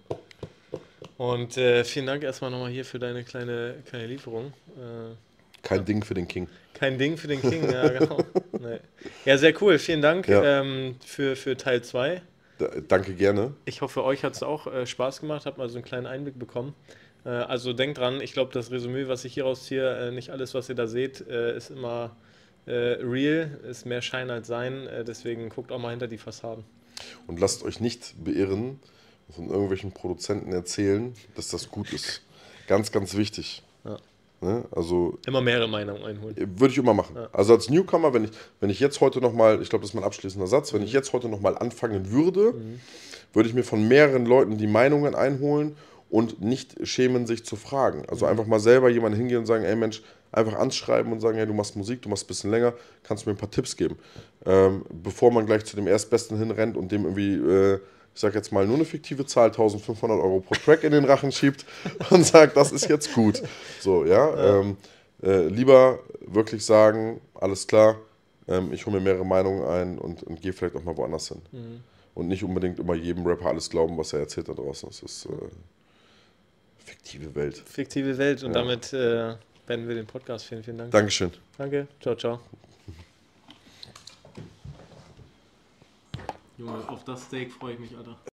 Und äh, vielen Dank erstmal nochmal hier für deine kleine, kleine Lieferung. Äh, kein ja. Ding für den King. Kein Ding für den King, ja, genau. [LAUGHS] nee. Ja, sehr cool. Vielen Dank ja. ähm, für, für Teil 2. danke gerne. Ich hoffe, euch hat es auch äh, Spaß gemacht, habt mal so einen kleinen Einblick bekommen. Äh, also denkt dran, ich glaube, das Resümee, was ich hier rausziehe, äh, nicht alles, was ihr da seht, äh, ist immer äh, real, ist mehr Schein als Sein, äh, deswegen guckt auch mal hinter die Fassaden. Und lasst euch nicht beirren, von irgendwelchen Produzenten erzählen, dass das gut ist. Ganz, ganz wichtig. Ja. Ne? Also immer mehrere Meinungen einholen. Äh, würde ich immer machen. Ja. Also als Newcomer, wenn ich, wenn ich jetzt heute nochmal, ich glaube, das ist mein abschließender Satz, wenn mhm. ich jetzt heute nochmal anfangen würde, mhm. würde ich mir von mehreren Leuten die Meinungen einholen und nicht schämen, sich zu fragen. Also mhm. einfach mal selber jemanden hingehen und sagen, ey Mensch, einfach anschreiben und sagen, hey, du machst Musik, du machst ein bisschen länger, kannst du mir ein paar Tipps geben? Ähm, bevor man gleich zu dem Erstbesten hinrennt und dem irgendwie, äh, ich sag jetzt mal nur eine fiktive Zahl, 1500 Euro pro Track in den Rachen schiebt [LAUGHS] und sagt, das ist jetzt gut. So, ja. Ähm, äh, lieber wirklich sagen, alles klar, ähm, ich hole mir mehrere Meinungen ein und, und gehe vielleicht auch mal woanders hin. Mhm. Und nicht unbedingt immer jedem Rapper alles glauben, was er erzählt da draußen. Das ist äh, fiktive Welt. Fiktive Welt und ja. damit äh, beenden wir den Podcast. Vielen, vielen Dank. Dankeschön. Danke. Ciao, ciao. Junge, auf das Steak freue ich mich, Alter.